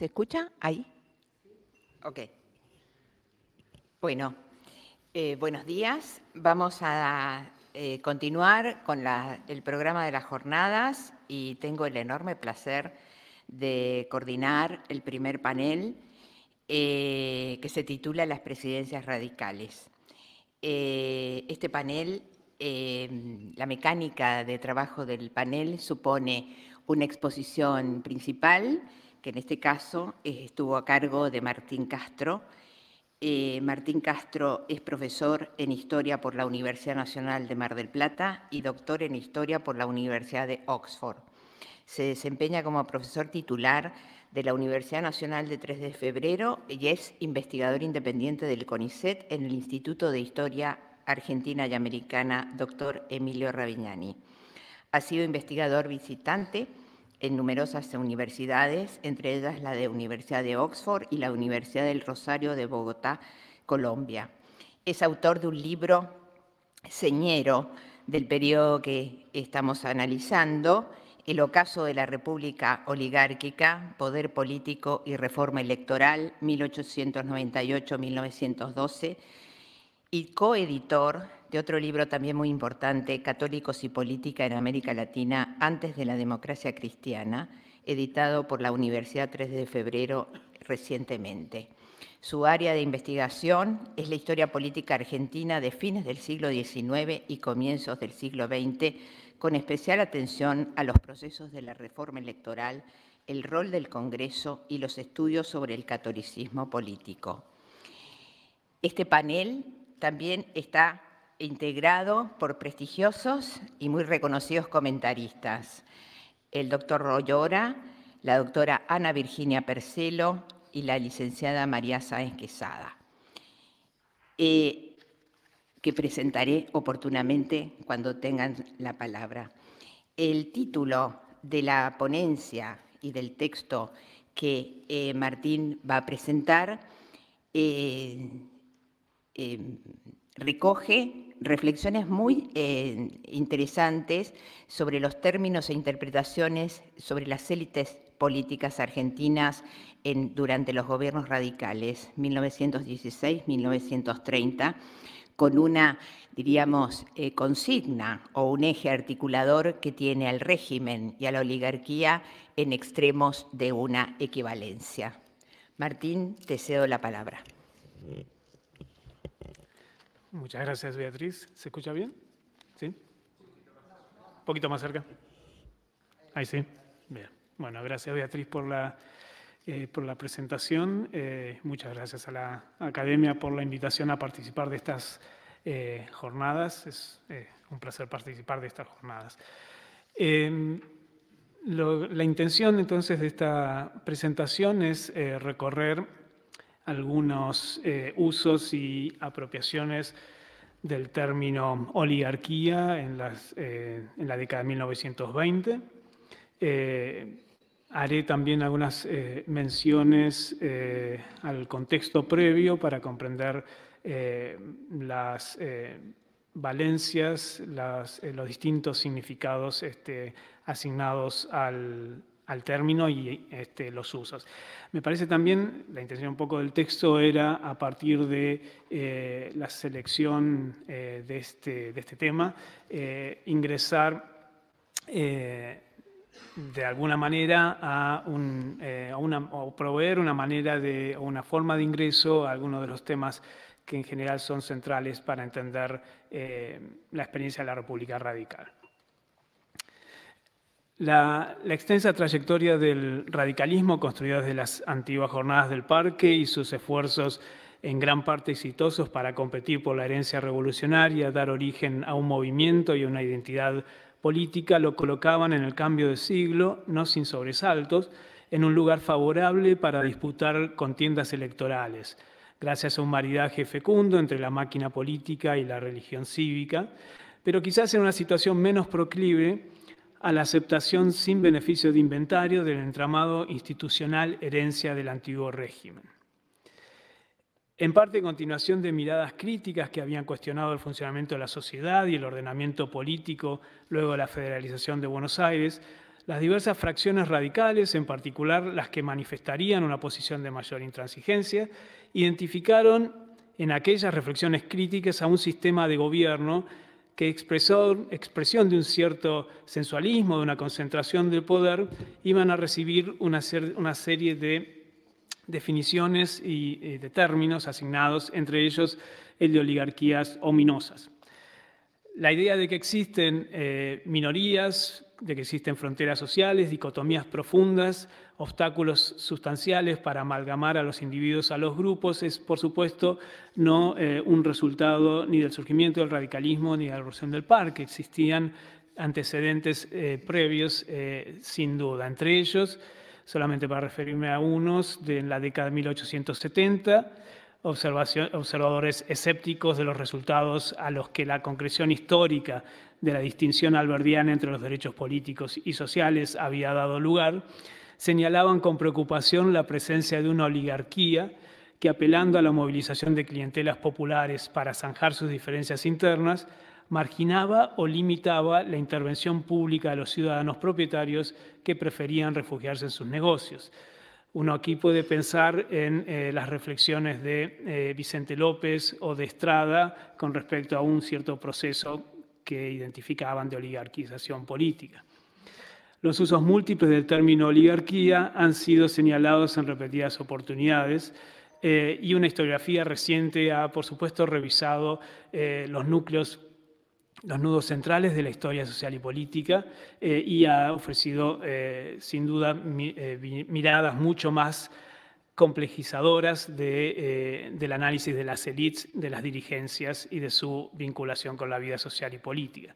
¿Se escucha ahí? Ok. Bueno, eh, buenos días. Vamos a eh, continuar con el programa de las jornadas y tengo el enorme placer de coordinar el primer panel eh, que se titula Las presidencias radicales. este panel, la mecánica de trabajo del panel supone una exposición principal que en este caso eh, estuvo a cargo de Martín Castro. Eh, Martín Castro es profesor en Historia por la Universidad Nacional de Mar del Plata y doctor en Historia por la Universidad de Oxford. Se desempeña como profesor titular de la Universidad Nacional de 3 de Febrero y es investigador independiente del CONICET en el Instituto de Historia Argentina y Americana, doctor Emilio Ravignani. Ha sido investigador visitante en numerosas universidades, entre ellas la de Universidad de Oxford y la Universidad del Rosario de Bogotá, Colombia. Es autor de un libro señero del periodo que estamos analizando, El ocaso de la República Oligárquica, Poder Político y Reforma Electoral, 1898-1912 y coeditor de otro libro también muy importante, Católicos y Política en América Latina antes de la democracia cristiana, editado por la Universidad 3 de Febrero recientemente. Su área de investigación es la historia política argentina de fines del siglo XIX y comienzos del siglo XX, con especial atención a los procesos de la reforma electoral, el rol del Congreso y los estudios sobre el catolicismo político. Este panel también está integrado por prestigiosos y muy reconocidos comentaristas, el doctor Royora, la doctora Ana Virginia Percelo y la licenciada María Sáenz Quesada, eh, que presentaré oportunamente cuando tengan la palabra. El título de la ponencia y del texto que eh, Martín va a presentar eh, Em, recoge reflexiones muy eh, interesantes sobre los términos e interpretaciones sobre las élites políticas argentinas durante los gobiernos radicales 1916-1930, con una, diríamos, eh, consigna o un eje articulador que tiene al régimen y a la oligarquía en extremos de una equivalencia. Martín, te cedo la palabra. Mm. Muchas gracias, Beatriz. ¿Se escucha bien? ¿Sí? Un poquito más cerca. Ahí sí. Bueno, gracias, Beatriz, por la, eh, por la presentación. Eh, muchas gracias a la Academia por la invitación a participar de estas eh, jornadas. Es un placer participar de estas jornadas. Em, la intención entonces de esta presentación es recorrer algunos eh, usos y apropiaciones del término oligarquía en, las, eh, en la década de 1920. Eh, haré también algunas menciones al contexto previo para comprender las valencias, los distintos significados este, asignados al, al término y este, los usos. Me parece también, la intención un poco del texto era a partir de eh, la selección eh, este, de, este, tema, eh, ingresar de alguna manera a, un, o proveer una manera de, o una forma de ingreso a algunos de los temas que en general son centrales para entender la experiencia de la República Radical. La, extensa trayectoria del radicalismo construida desde las antiguas jornadas del parque y sus esfuerzos en gran parte exitosos para competir por la herencia revolucionaria, dar origen a un movimiento y una identidad política, lo colocaban en el cambio de siglo, no sin sobresaltos, en un lugar favorable para disputar contiendas electorales, gracias a un maridaje fecundo entre la máquina política y la religión cívica, pero quizás en una situación menos proclive a la aceptación sin beneficio de inventario del entramado institucional herencia del antiguo régimen. En parte en continuación de miradas críticas que habían cuestionado el funcionamiento de la sociedad y el ordenamiento político luego de la federalización de Buenos Aires, las diversas fracciones radicales, en particular las que manifestarían una posición de mayor intransigencia, identificaron en aquellas reflexiones críticas a un sistema de gobierno que expresó, expresión de un cierto sensualismo, de una concentración del poder, iban a recibir una, serie de definiciones y de términos asignados, entre ellos el de oligarquías ominosas. La idea de que existen eh, minorías, de que existen fronteras sociales, dicotomías profundas, obstáculos sustanciales para amalgamar a los individuos a los grupos es, por supuesto, no eh, un resultado ni del surgimiento del radicalismo ni de la erosión del parque. Existían antecedentes eh, previos, eh, sin duda. Entre ellos, solamente para referirme a unos, de la década de 1870, observadores escépticos de los resultados a los que la concreción histórica de la distinción alberdiana entre los derechos políticos y sociales había dado lugar señalaban con preocupación la presencia de una oligarquía que apelando a la movilización de clientelas populares para zanjar sus diferencias internas, marginaba o limitaba la intervención pública de los ciudadanos propietarios que preferían refugiarse en sus negocios. Uno aquí puede pensar en eh, las reflexiones de eh, Vicente López o de Estrada con respecto a un cierto proceso que identificaban de oligarquización política. Los usos múltiples del término oligarquía han sido señalados en repetidas oportunidades eh, y una historiografía reciente ha, por supuesto, revisado eh, los núcleos los nudos centrales de la historia social y política eh, y ha ofrecido, sin duda, miradas mucho más complejizadoras del análisis de las élites, de las dirigencias y de su vinculación con la vida social y política.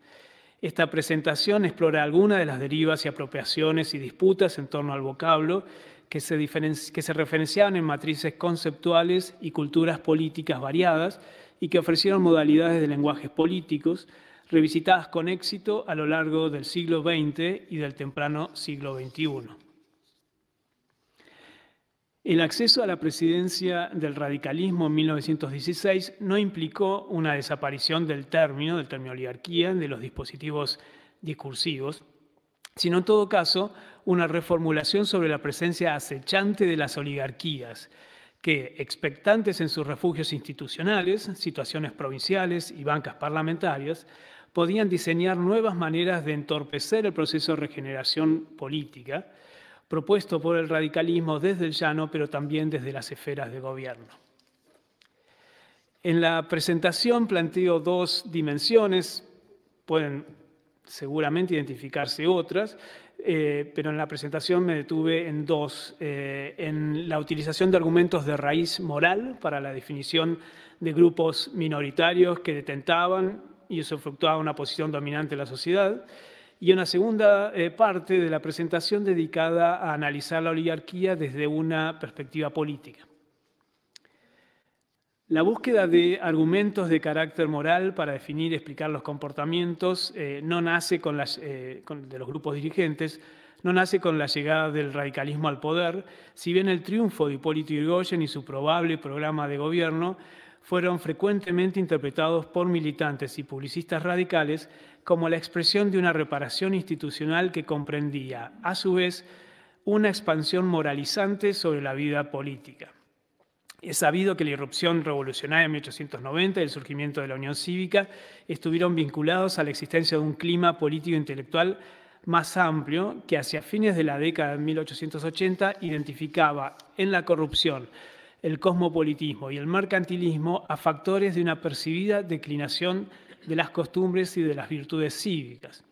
Esta presentación explora algunas de las derivas y apropiaciones y disputas en torno al vocablo que se, que se referenciaban en matrices conceptuales y culturas políticas variadas y que ofrecieron modalidades de lenguajes políticos revisitadas con éxito a lo largo del siglo XX y del temprano siglo XXI. El acceso a la presidencia del radicalismo en 1916 no implicó una desaparición del término, del término oligarquía, de los dispositivos discursivos, sino en todo caso una reformulación sobre la presencia acechante de las oligarquías, que, expectantes en sus refugios institucionales, situaciones provinciales y bancas parlamentarias, podían diseñar nuevas maneras de entorpecer el proceso de regeneración política propuesto por el radicalismo desde el llano, pero también desde las esferas de gobierno. En la presentación planteo dos dimensiones, pueden seguramente identificarse otras, eh, pero en la presentación me detuve en dos, eh, en la utilización de argumentos de raíz moral para la definición de grupos minoritarios que detentaban y fluctuaba una posición dominante en la sociedad, y una segunda eh, parte de la presentación dedicada a analizar la oligarquía desde una perspectiva política. La búsqueda de argumentos de carácter moral para definir y explicar los comportamientos eh, no nace eh, con de los grupos dirigentes, no nace con la llegada del radicalismo al poder, si bien el triunfo de Hipólito Yrigoyen y su probable programa de gobierno fueron frecuentemente interpretados por militantes y publicistas radicales como la expresión de una reparación institucional que comprendía, a su vez, una expansión moralizante sobre la vida política. Es sabido que la irrupción revolucionaria de 1890 y el surgimiento de la Unión Cívica estuvieron vinculados a la existencia de un clima político intelectual más amplio que hacia fines de la década de 1880 identificaba en la corrupción el cosmopolitismo y el mercantilismo a factores de una percibida declinación de las costumbres y de las virtudes cívicas.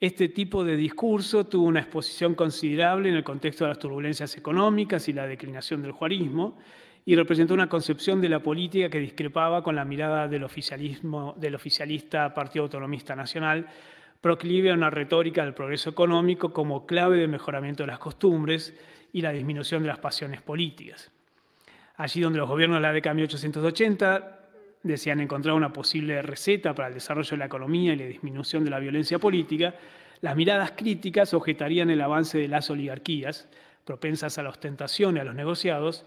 Este tipo de discurso tuvo una exposición considerable en el contexto de las turbulencias económicas y la declinación del juarismo y representó una concepción de la política que discrepaba con la mirada del, oficialismo, del oficialista Partido Autonomista Nacional, proclive a una retórica del progreso económico como clave de mejoramiento de las costumbres y la disminución de las pasiones políticas. Allí donde los gobiernos de la década de 1880 decían encontrar una posible receta para el desarrollo de la economía y la disminución de la violencia política, las miradas críticas objetarían el avance de las oligarquías, propensas a la ostentación y a los negociados,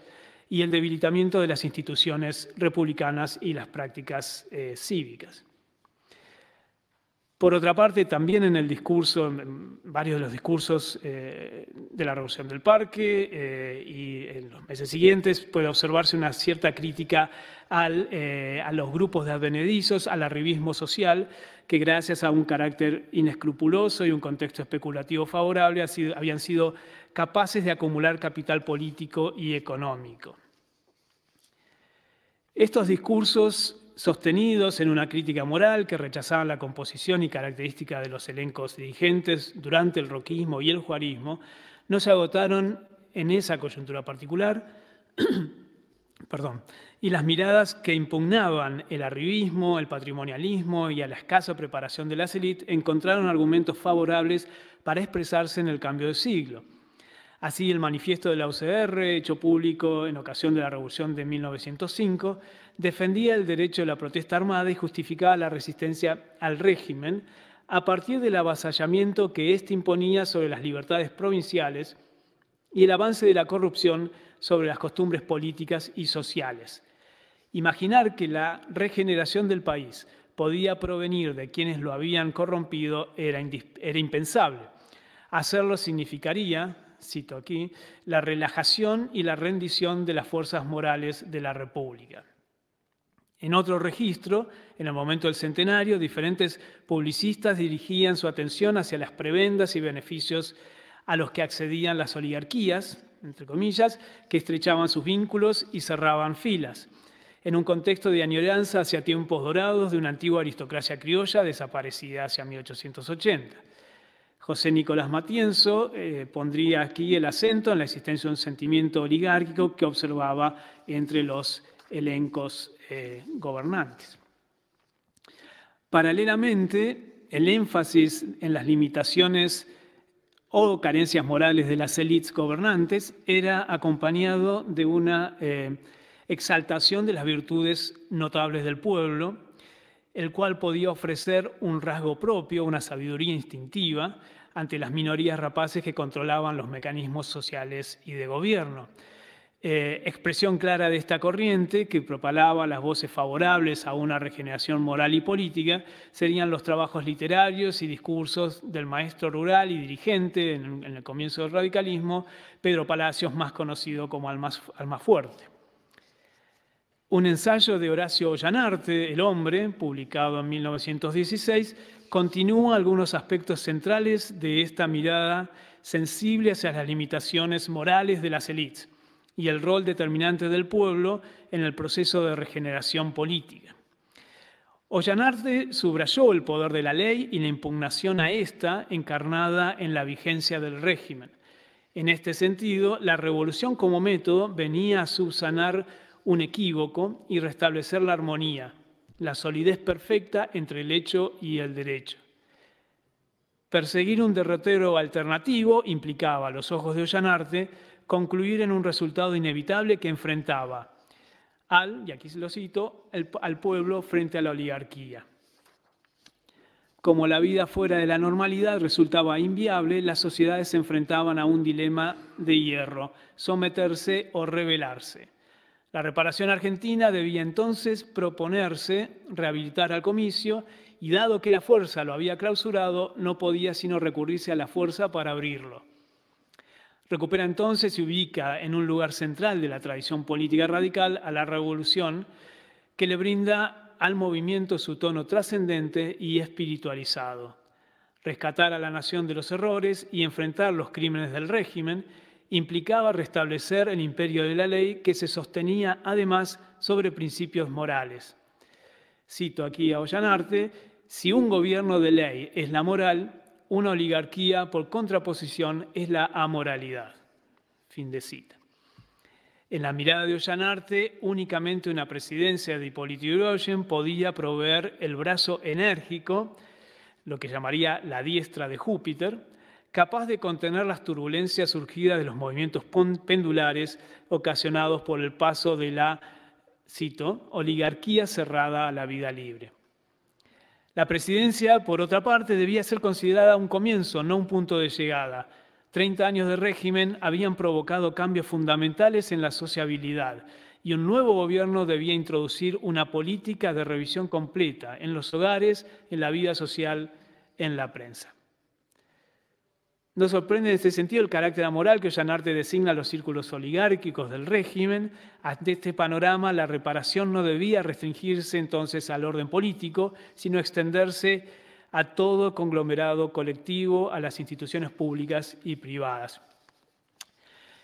y el debilitamiento de las instituciones republicanas y las prácticas eh, cívicas. Por otra parte, también en el discurso, en varios de los discursos eh, de la Revolución del Parque eh, y en los meses siguientes puede observarse una cierta crítica eh, a los grupos de advenedizos, al arribismo social, que gracias a un carácter inescrupuloso y un contexto especulativo favorable habían sido capaces de acumular capital político y económico. Estos discursos sostenidos en una crítica moral que rechazaba la composición y característica de los elencos dirigentes durante el roquismo y el juarismo, no se agotaron en esa coyuntura particular, y las miradas que impugnaban el arribismo, el patrimonialismo y a la escasa preparación de las élites encontraron argumentos favorables para expresarse en el cambio de siglo. Así, el manifiesto de la UCR, hecho público en ocasión de la Revolución de 1905, defendía el derecho a la protesta armada y justificaba la resistencia al régimen a partir del avasallamiento que éste imponía sobre las libertades provinciales y el avance de la corrupción sobre las costumbres políticas y sociales. Imaginar que la regeneración del país podía provenir de quienes lo habían corrompido era, era impensable. Hacerlo significaría, cito aquí, la relajación y la rendición de las fuerzas morales de la República. En otro registro, en el momento del centenario, diferentes publicistas dirigían su atención hacia las prebendas y beneficios a los que accedían las oligarquías, entre comillas, que estrechaban sus vínculos y cerraban filas, en un contexto de añoranza hacia tiempos dorados de una antigua aristocracia criolla desaparecida hacia 1880. José Nicolás Matienzo eh, pondría aquí el acento en la existencia de un sentimiento oligárquico que observaba entre los elencos eh, gobernantes. Paralelamente, el énfasis en las limitaciones o carencias morales de las élites gobernantes era acompañado de una eh, exaltación de las virtudes notables del pueblo, el cual podía ofrecer un rasgo propio, una sabiduría instintiva, ante las minorías rapaces que controlaban los mecanismos sociales y de gobierno. Eh, expresión clara de esta corriente que propalaba las voces favorables a una regeneración moral y política serían los trabajos literarios y discursos del maestro rural y dirigente en, el comienzo del radicalismo, Pedro Palacios, más conocido como más Fuerte. Un ensayo de Horacio Ollanarte, El hombre, publicado en 1916, continúa algunos aspectos centrales de esta mirada sensible hacia las limitaciones morales de las élites y el rol determinante del pueblo en el proceso de regeneración política. Ollanarte subrayó el poder de la ley y la impugnación a esta encarnada en la vigencia del régimen. En este sentido, la revolución como método venía a subsanar un equívoco y restablecer la armonía, la solidez perfecta entre el hecho y el derecho. Perseguir un derrotero alternativo implicaba, a los ojos de Ollanarte, concluir en un resultado inevitable que enfrentaba al, y aquí lo cito, al pueblo frente a la oligarquía. Como la vida fuera de la normalidad resultaba inviable, las sociedades se enfrentaban a un dilema de hierro, someterse o rebelarse. La reparación argentina debía entonces proponerse rehabilitar al comicio y dado que la fuerza lo había clausurado, no podía sino recurrirse a la fuerza para abrirlo. Recupera entonces y ubica en un lugar central de la tradición política radical a la revolución que le brinda al movimiento su tono trascendente y espiritualizado. Rescatar a la nación de los errores y enfrentar los crímenes del régimen implicaba restablecer el imperio de la ley que se sostenía además sobre principios morales. Cito aquí a Ollanarte, si un gobierno de ley es la moral, una oligarquía por contraposición es la amoralidad. Fin de cita. En la mirada de Ollanarte, únicamente una presidencia de Hipólito podía proveer el brazo enérgico, lo que llamaría la diestra de Júpiter, capaz de contener las turbulencias surgidas de los movimientos pendulares ocasionados por el paso de la, cito, oligarquía cerrada a la vida libre. La presidencia, por otra parte, debía ser considerada un comienzo, no un punto de llegada. Treinta años de régimen habían provocado cambios fundamentales en la sociabilidad y un nuevo gobierno debía introducir una política de revisión completa en los hogares, en la vida social, en la prensa. Nos sorprende en este sentido el carácter amoral que Llanarte designa a los círculos oligárquicos del régimen. Ante este panorama, la reparación no debía restringirse entonces al orden político, sino extenderse a todo conglomerado colectivo, a las instituciones públicas y privadas.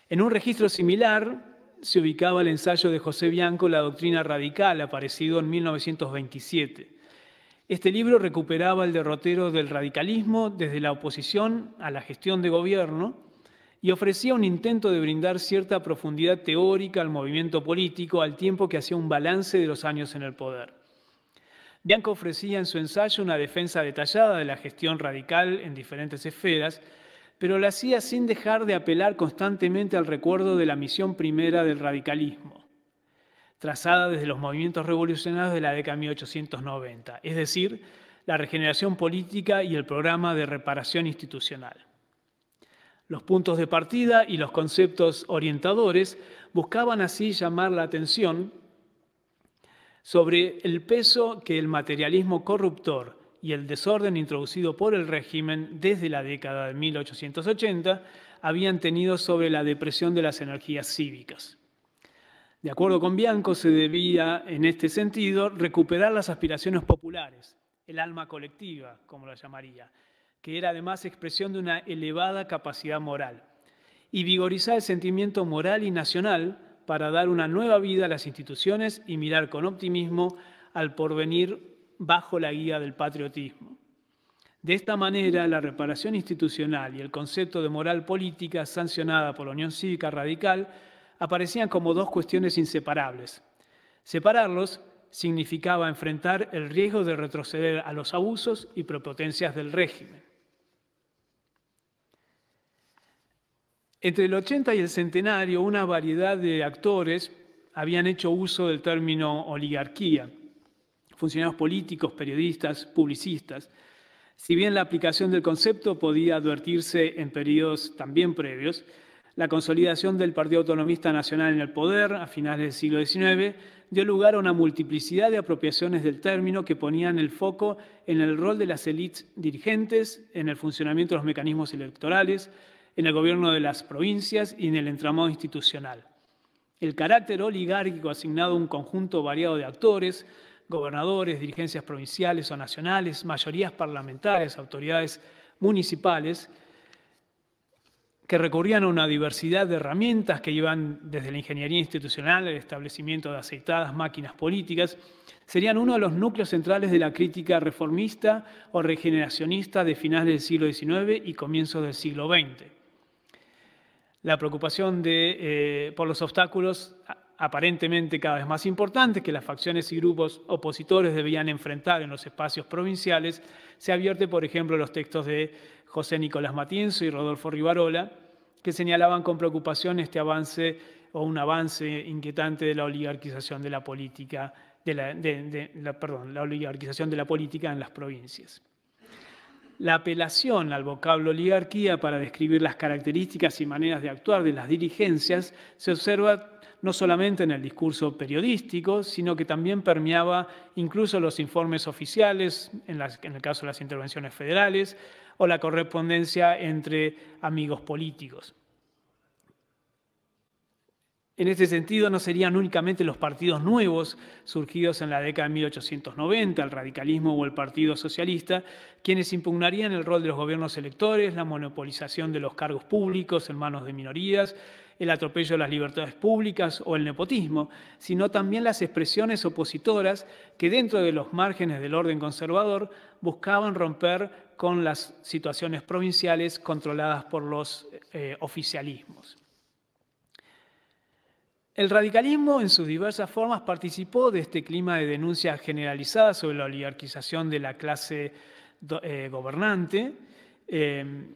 En un registro similar se ubicaba el ensayo de José Bianco, La Doctrina Radical, aparecido en 1927. Este libro recuperaba el derrotero del radicalismo desde la oposición a la gestión de gobierno y ofrecía un intento de brindar cierta profundidad teórica al movimiento político al tiempo que hacía un balance de los años en el poder. Bianco ofrecía en su ensayo una defensa detallada de la gestión radical en diferentes esferas, pero la hacía sin dejar de apelar constantemente al recuerdo de la misión primera del radicalismo trazada desde los movimientos revolucionarios de la década de 1890, es decir, la regeneración política y el programa de reparación institucional. Los puntos de partida y los conceptos orientadores buscaban así llamar la atención sobre el peso que el materialismo corruptor y el desorden introducido por el régimen desde la década de 1880 habían tenido sobre la depresión de las energías cívicas. De acuerdo con Bianco, se debía, en este sentido, recuperar las aspiraciones populares, el alma colectiva, como la llamaría, que era además expresión de una elevada capacidad moral, y vigorizar el sentimiento moral y nacional para dar una nueva vida a las instituciones y mirar con optimismo al porvenir bajo la guía del patriotismo. De esta manera, la reparación institucional y el concepto de moral política sancionada por la Unión Cívica Radical aparecían como dos cuestiones inseparables. Separarlos significaba enfrentar el riesgo de retroceder a los abusos y prepotencias del régimen. Entre el 80 y el centenario, una variedad de actores habían hecho uso del término oligarquía, funcionarios políticos, periodistas, publicistas, si bien la aplicación del concepto podía advertirse en periodos también previos, la consolidación del Partido Autonomista Nacional en el poder a finales del siglo XIX dio lugar a una multiplicidad de apropiaciones del término que ponían el foco en el rol de las élites dirigentes, en el funcionamiento de los mecanismos electorales, en el gobierno de las provincias y en el entramado institucional. El carácter oligárquico asignado a un conjunto variado de actores, gobernadores, dirigencias provinciales o nacionales, mayorías parlamentarias, autoridades municipales, que recurrían a una diversidad de herramientas que iban desde la ingeniería institucional, el establecimiento de aceitadas máquinas políticas, serían uno de los núcleos centrales de la crítica reformista o regeneracionista de finales del siglo XIX y comienzos del siglo XX. La preocupación eh, por los obstáculos aparentemente cada vez más importantes que las facciones y grupos opositores debían enfrentar en los espacios provinciales, se advierte, por ejemplo, en los textos de José Nicolás Matienzo y Rodolfo Rivarola, que señalaban con preocupación este avance o un avance inquietante de la oligarquización de la política, de la, perdón, la oligarquización de la política en las provincias. La apelación al vocablo oligarquía para describir las características y maneras de actuar de las dirigencias se observa no solamente en el discurso periodístico, sino que también permeaba incluso los informes oficiales, en, las, en, el caso de las intervenciones federales, la correspondencia entre amigos políticos. En este sentido, no serían únicamente los partidos nuevos surgidos en la década de 1890, el radicalismo o el Partido Socialista, quienes impugnarían el rol de los gobiernos electores, la monopolización de los cargos públicos en manos de minorías el atropello de las libertades públicas o el nepotismo, sino también las expresiones opositoras que dentro de los márgenes del orden conservador buscaban romper con las situaciones provinciales controladas por los eh, oficialismos. El radicalismo en sus diversas formas participó de este clima de denuncias generalizadas sobre la oligarquización de la clase eh, gobernante. Eh,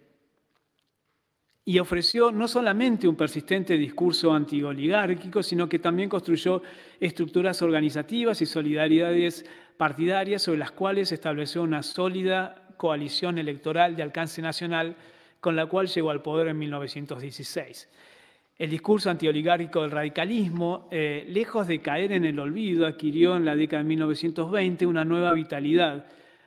y ofreció no solamente un persistente discurso antioligárquico, sino que también construyó estructuras organizativas y solidaridades partidarias sobre las cuales estableció una sólida coalición electoral de alcance nacional con la cual llegó al poder en 1916. El discurso antioligárquico del radicalismo, eh, lejos de caer en el olvido, adquirió en la década de 1920 una nueva vitalidad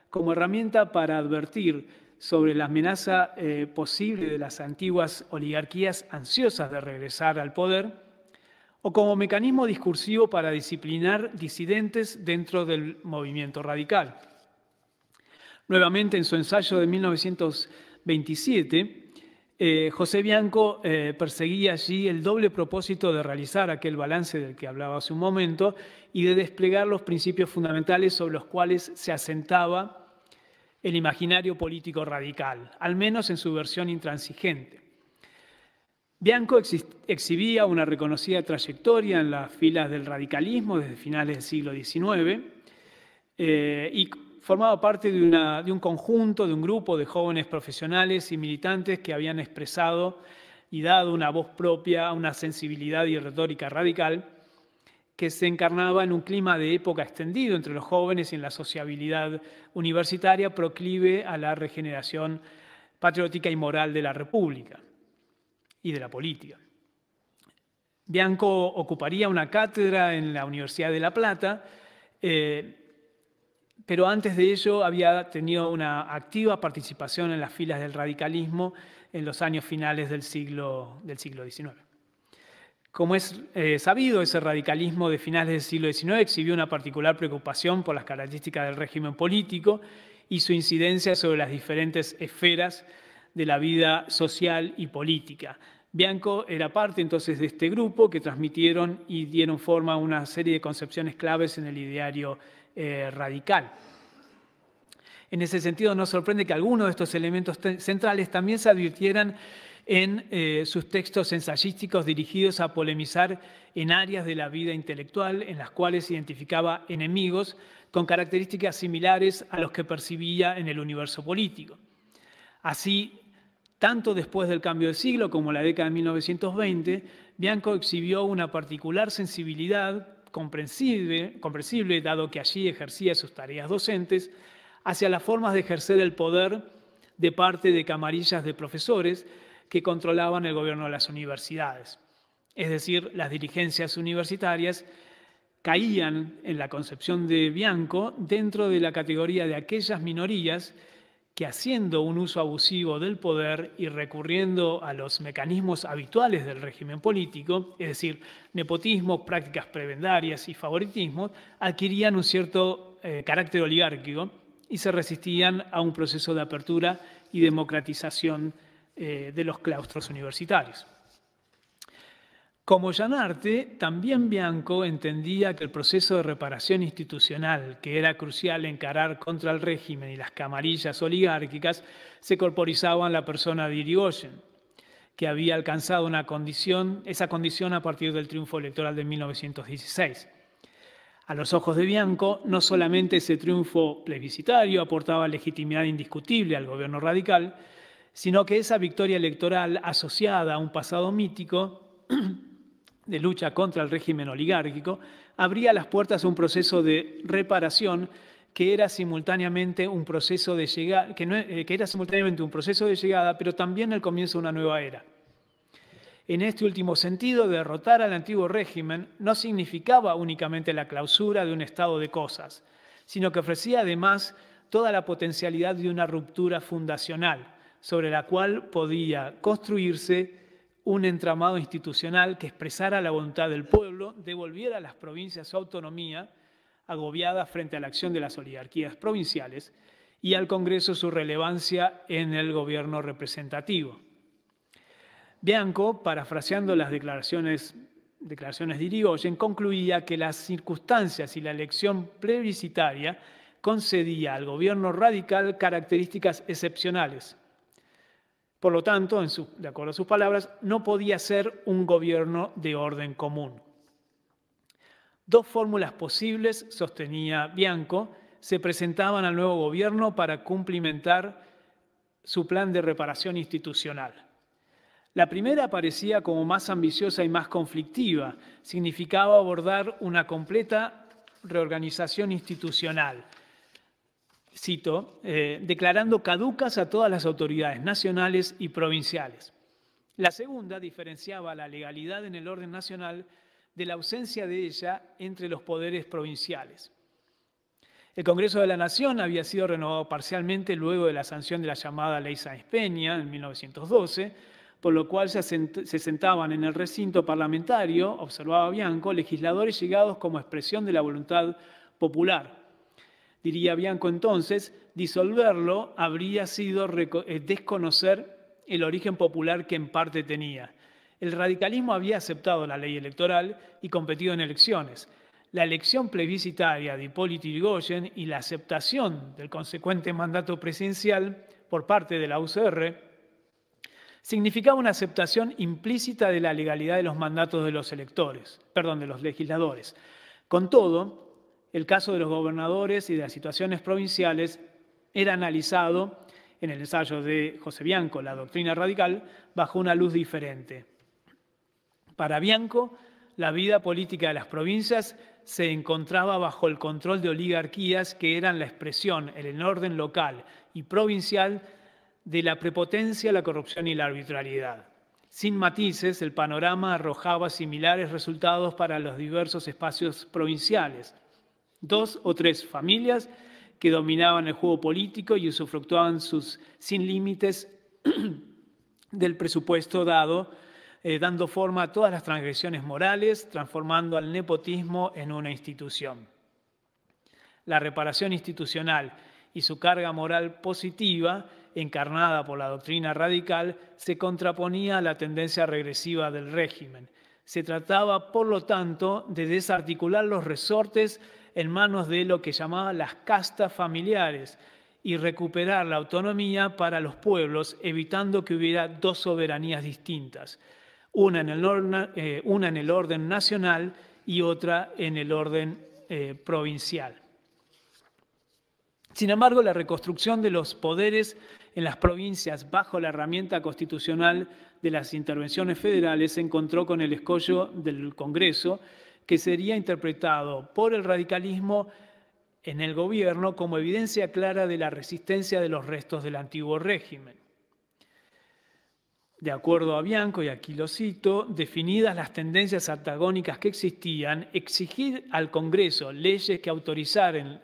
como herramienta para advertir sobre la amenaza eh, posible de las antiguas oligarquías ansiosas de regresar al poder, o como mecanismo discursivo para disciplinar disidentes dentro del movimiento radical. Nuevamente, en su ensayo de 1927, eh, José Bianco eh, perseguía allí el doble propósito de realizar aquel balance del que hablaba hace un momento y de desplegar los principios fundamentales sobre los cuales se asentaba el imaginario político radical, al menos en su versión intransigente. Bianco exhibía una reconocida trayectoria en las filas del radicalismo desde finales del siglo XIX eh, y formaba parte de, un conjunto, de un grupo de jóvenes profesionales y militantes que habían expresado y dado una voz propia, a una sensibilidad y retórica radical que se encarnaba en un clima de época extendido entre los jóvenes y en la sociabilidad universitaria proclive a la regeneración patriótica y moral de la República y de la política. Bianco ocuparía una cátedra en la Universidad de La Plata, eh, pero antes de ello había tenido una activa participación en las filas del radicalismo en los años finales del siglo, del siglo XIX. Como es eh, sabido, ese radicalismo de finales del siglo XIX exhibió una particular preocupación por las características del régimen político y su incidencia sobre las diferentes esferas de la vida social y política. Bianco era parte entonces de este grupo que transmitieron y dieron forma a una serie de concepciones claves en el ideario eh, radical. En ese sentido, no sorprende que algunos de estos elementos centrales también se advirtieran en eh, sus textos ensayísticos dirigidos a polemizar en áreas de la vida intelectual en las cuales identificaba enemigos con características similares a los que percibía en el universo político. Así, tanto después del cambio de siglo como la década de 1920, Bianco exhibió una particular sensibilidad comprensible dado que allí ejercía sus tareas docentes, hacia las formas de ejercer el poder de parte de camarillas de profesores, que controlaban el gobierno de las universidades. Es decir, las dirigencias universitarias caían en la concepción de Bianco dentro de la categoría de aquellas minorías que haciendo un uso abusivo del poder y recurriendo a los mecanismos habituales del régimen político, es decir, nepotismo, prácticas prebendarias y favoritismo, adquirían un cierto eh, carácter oligárquico y se resistían a un proceso de apertura y democratización eh, de los claustros universitarios. Como Llanarte, también Bianco entendía que el proceso de reparación institucional, que era crucial encarar contra el régimen y las camarillas oligárquicas, se corporizaba en la persona de Irigoyen, que había alcanzado una esa condición a partir del triunfo electoral de 1916. A los ojos de Bianco, no solamente ese triunfo plebiscitario aportaba legitimidad indiscutible al gobierno radical, sino que esa victoria electoral asociada a un pasado mítico de lucha contra el régimen oligárquico abría las puertas a un proceso de reparación que era simultáneamente un proceso de llegada, eh, que, era simultáneamente un proceso de llegada, pero también el comienzo de una nueva era. En este último sentido, derrotar al antiguo régimen no significaba únicamente la clausura de un estado de cosas, sino que ofrecía además toda la potencialidad de una ruptura fundacional, sobre la cual podía construirse un entramado institucional que expresara la voluntad del pueblo, devolviera a las provincias su autonomía, agobiada frente a la acción de las oligarquías provinciales, y al Congreso su relevancia en el gobierno representativo. Bianco, parafraseando las declaraciones, de Irigoyen, concluía que las circunstancias y la elección plebiscitaria concedía al gobierno radical características excepcionales por lo tanto, de acuerdo a sus palabras, no podía ser un gobierno de orden común. Dos fórmulas posibles, sostenía Bianco, se presentaban al nuevo gobierno para cumplimentar su plan de reparación institucional. La primera parecía como más ambiciosa y más conflictiva, significaba abordar una completa reorganización institucional, cito, eh, declarando caducas a todas las autoridades nacionales y provinciales. La segunda diferenciaba la legalidad en el orden nacional de la ausencia de ella entre los poderes provinciales. El Congreso de la Nación había sido renovado parcialmente luego de la sanción de la llamada Ley Sáenz Peña en 1912, por lo cual se, se sentaban en el recinto parlamentario, observaba Bianco, legisladores llegados como expresión de la voluntad popular, Diría Bianco entonces, disolverlo habría sido eh, desconocer el origen popular que en parte tenía. El radicalismo había aceptado la ley electoral y competido en elecciones. La elección plebiscitaria de Hipólito y la aceptación del consecuente mandato presidencial por parte de la UCR significaba una aceptación implícita de la legalidad de los mandatos de los electores, perdón, de los legisladores. Con todo, el caso de los gobernadores y de las situaciones provinciales era analizado en el ensayo de José Bianco, La Doctrina Radical, bajo una luz diferente. Para Bianco, la vida política de las provincias se encontraba bajo el control de oligarquías que eran la expresión el orden local y provincial de la prepotencia, la corrupción y la arbitrariedad. Sin matices, el panorama arrojaba similares resultados para los diversos espacios provinciales dos o tres familias que dominaban el juego político y usufructuaban sus sin límites del presupuesto dado, eh, dando forma a todas las transgresiones morales, transformando al nepotismo en una institución. La reparación institucional y su carga moral positiva, encarnada por la doctrina radical, se contraponía a la tendencia regresiva del régimen. Se trataba, por lo tanto, de desarticular los resortes en manos de lo que llamaba las castas familiares y recuperar la autonomía para los pueblos, evitando que hubiera dos soberanías distintas, una en el, eh, orden nacional y otra en el orden eh, provincial. Sin embargo, la reconstrucción de los poderes en las provincias bajo la herramienta constitucional de las intervenciones federales se encontró con el escollo del Congreso, que sería interpretado por el radicalismo en el gobierno como evidencia clara de la resistencia de los restos del antiguo régimen. De acuerdo a Bianco, y aquí lo cito, definidas las tendencias antagónicas que existían, exigir al Congreso leyes que autorizasen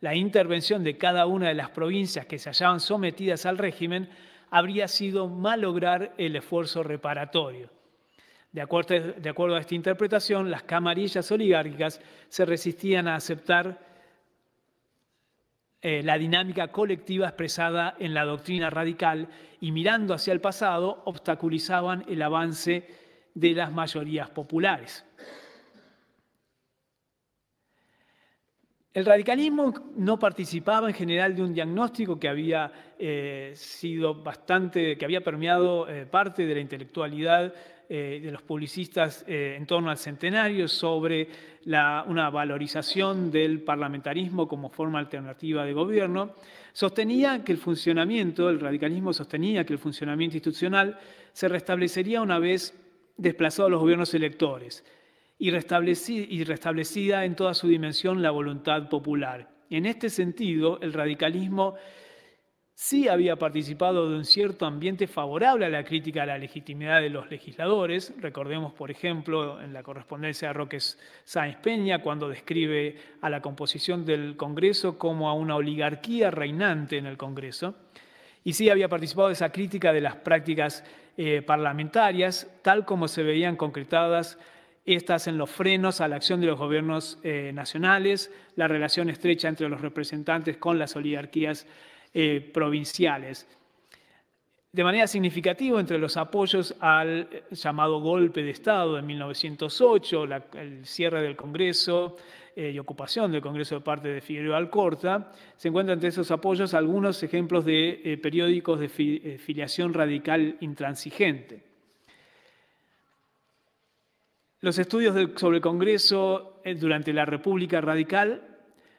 la intervención de cada una de las provincias que se hallaban sometidas al régimen habría sido malograr el esfuerzo reparatorio. De acuerdo, a esta interpretación, las camarillas oligárquicas se resistían a aceptar eh, la dinámica colectiva expresada en la doctrina radical y mirando hacia el pasado obstaculizaban el avance de las mayorías populares. El radicalismo no participaba en general de un diagnóstico que había eh, sido bastante, que había permeado eh, parte de la intelectualidad eh, de los publicistas en torno al centenario sobre una valorización del parlamentarismo como forma alternativa de gobierno. Sostenía que el funcionamiento, el radicalismo sostenía que el funcionamiento institucional se restablecería una vez desplazados los gobiernos electores y restablecida, en toda su dimensión la voluntad popular. En este sentido, el radicalismo sí había participado de un cierto ambiente favorable a la crítica a la legitimidad de los legisladores. Recordemos, por ejemplo, en la correspondencia de Roques Sáenz Peña, cuando describe a la composición del Congreso como a una oligarquía reinante en el Congreso. Y sí había participado de esa crítica de las prácticas eh, parlamentarias, tal como se veían concretadas estas en los frenos a la acción de los gobiernos eh, nacionales, la relación estrecha entre los representantes con las oligarquías eh, provinciales. De manera significativa, entre los apoyos al eh, llamado golpe de Estado de 1908, el cierre del Congreso, y ocupación del Congreso de parte de Figueroa Alcorta, se encuentran entre esos apoyos algunos ejemplos de periódicos de filiación radical intransigente. Los estudios sobre el Congreso eh, durante la República Radical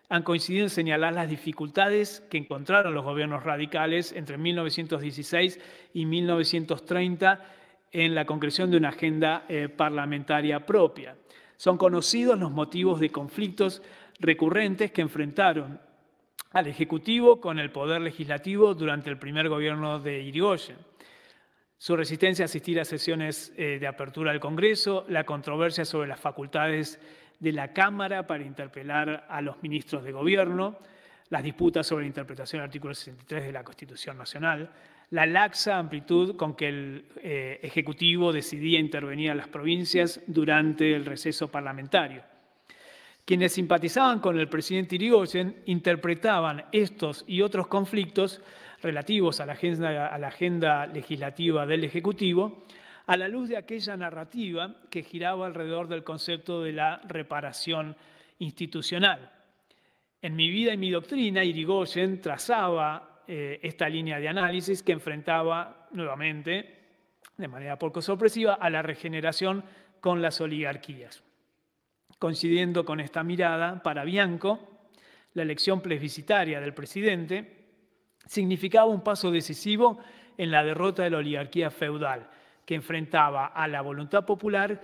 han coincidido en señalar las dificultades que encontraron los gobiernos radicales entre 1916 y 1930 en la concreción de una agenda eh, parlamentaria propia. Son conocidos los motivos de conflictos recurrentes que enfrentaron al Ejecutivo con el Poder Legislativo durante el primer gobierno de Irigoyen su resistencia a asistir a sesiones eh, de apertura del Congreso, la controversia sobre las facultades de la Cámara para interpelar a los ministros de Gobierno, las disputas sobre la interpretación del artículo 63 de la Constitución Nacional, la laxa amplitud con que el eh, Ejecutivo decidía intervenir a las provincias durante el receso parlamentario. Quienes simpatizaban con el presidente Irigoyen interpretaban estos y otros conflictos relativos a la agenda, legislativa del Ejecutivo, a la luz de aquella narrativa que giraba alrededor del concepto de la reparación institucional. En mi vida y mi doctrina, Irigoyen trazaba eh, esta línea de análisis que enfrentaba nuevamente, de manera poco sorpresiva, a la regeneración con las oligarquías. Coincidiendo con esta mirada, para Bianco, la elección plebiscitaria del presidente significaba un paso decisivo en la derrota de la oligarquía feudal, que enfrentaba a la voluntad popular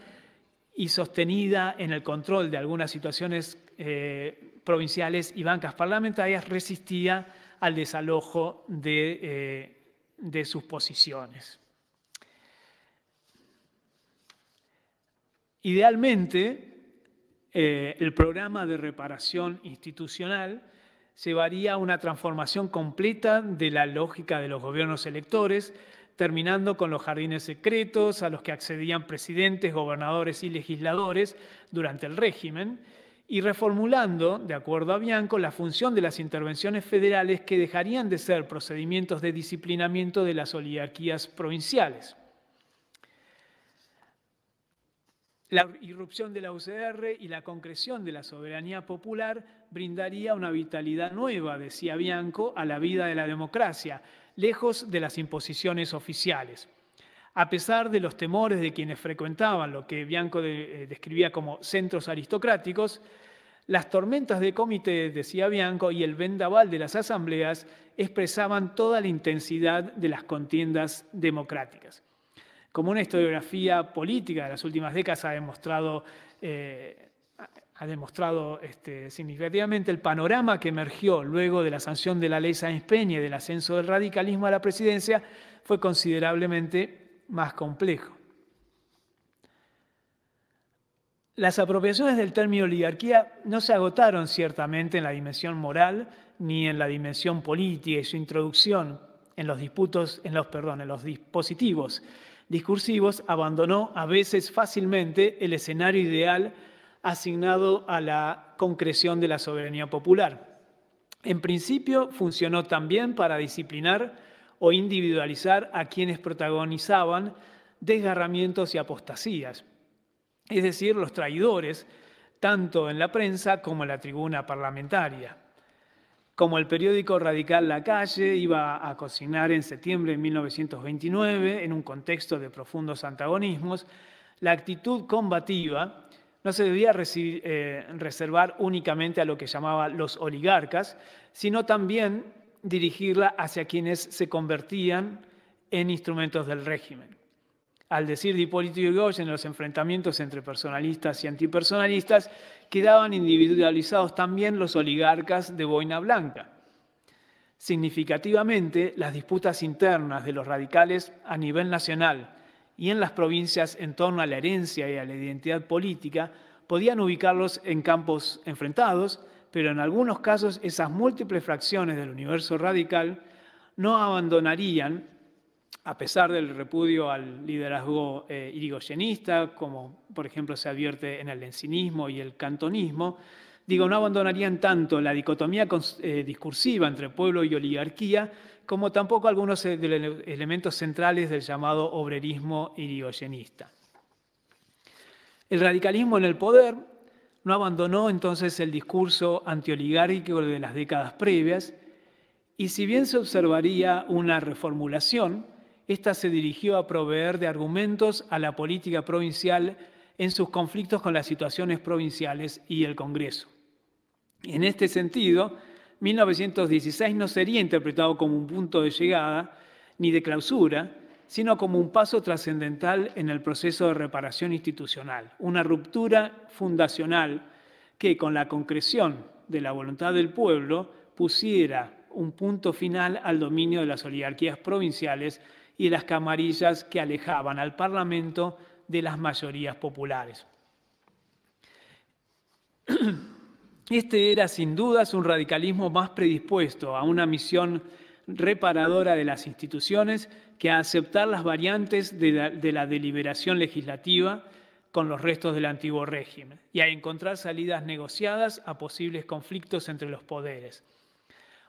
y sostenida en el control de algunas situaciones eh, provinciales y bancas parlamentarias, resistía al desalojo de, eh, sus posiciones. Idealmente, eh, el programa de reparación institucional llevaría a una transformación completa de la lógica de los gobiernos electores, terminando con los jardines secretos a los que accedían presidentes, gobernadores y legisladores durante el régimen, y reformulando, de acuerdo a Bianco, la función de las intervenciones federales que dejarían de ser procedimientos de disciplinamiento de las oligarquías provinciales. La irrupción de la UCR y la concreción de la soberanía popular brindaría una vitalidad nueva, decía Bianco, a la vida de la democracia, lejos de las imposiciones oficiales. A pesar de los temores de quienes frecuentaban lo que Bianco eh, describía como centros aristocráticos, las tormentas de comité, decía Bianco, y el vendaval de las asambleas expresaban toda la intensidad de las contiendas democráticas como una historiografía política de las últimas décadas ha demostrado, eh, ha demostrado este, significativamente el panorama que emergió luego de la sanción de la ley Sáenz Peña y del ascenso del radicalismo a la presidencia, fue considerablemente más complejo. Las apropiaciones del término oligarquía no se agotaron ciertamente en la dimensión moral ni en la dimensión política y su introducción en los, disputos, en los, en los dispositivos discursivos, abandonó a veces fácilmente el escenario ideal asignado a la concreción de la soberanía popular. En principio funcionó también para disciplinar o individualizar a quienes protagonizaban desgarramientos y apostasías, es decir, los traidores, tanto en la prensa como en la tribuna parlamentaria como el periódico radical La Calle iba a cocinar en septiembre de 1929 en un contexto de profundos antagonismos, la actitud combativa no se debía eh, reservar únicamente a lo que llamaba los oligarcas, sino también dirigirla hacia quienes se convertían en instrumentos del régimen. Al decir de Hipólito en los enfrentamientos entre personalistas y antipersonalistas quedaban individualizados también los oligarcas de boina blanca. Significativamente, las disputas internas de los radicales a nivel nacional y en las provincias en torno a la herencia y a la identidad política podían ubicarlos en campos enfrentados, pero en algunos casos esas múltiples fracciones del universo radical no abandonarían a pesar del repudio al liderazgo eh, irigoyenista, como por ejemplo se advierte en el lencinismo y el cantonismo, digo, no abandonarían tanto la dicotomía eh, discursiva entre pueblo y oligarquía, como tampoco algunos eh, de los elementos centrales del llamado obrerismo irigoyenista. El radicalismo en el poder no abandonó entonces el discurso antioligárquico de las décadas previas, y si bien se observaría una reformulación, esta se dirigió a proveer de argumentos a la política provincial en sus conflictos con las situaciones provinciales y el Congreso. En este sentido, 1916 no sería interpretado como un punto de llegada ni de clausura, sino como un paso trascendental en el proceso de reparación institucional, una ruptura fundacional que con la concreción de la voluntad del pueblo pusiera un punto final al dominio de las oligarquías provinciales y las camarillas que alejaban al Parlamento de las mayorías populares. Este era sin dudas un radicalismo más predispuesto a una misión reparadora de las instituciones que a aceptar las variantes de la, deliberación legislativa con los restos del antiguo régimen y a encontrar salidas negociadas a posibles conflictos entre los poderes.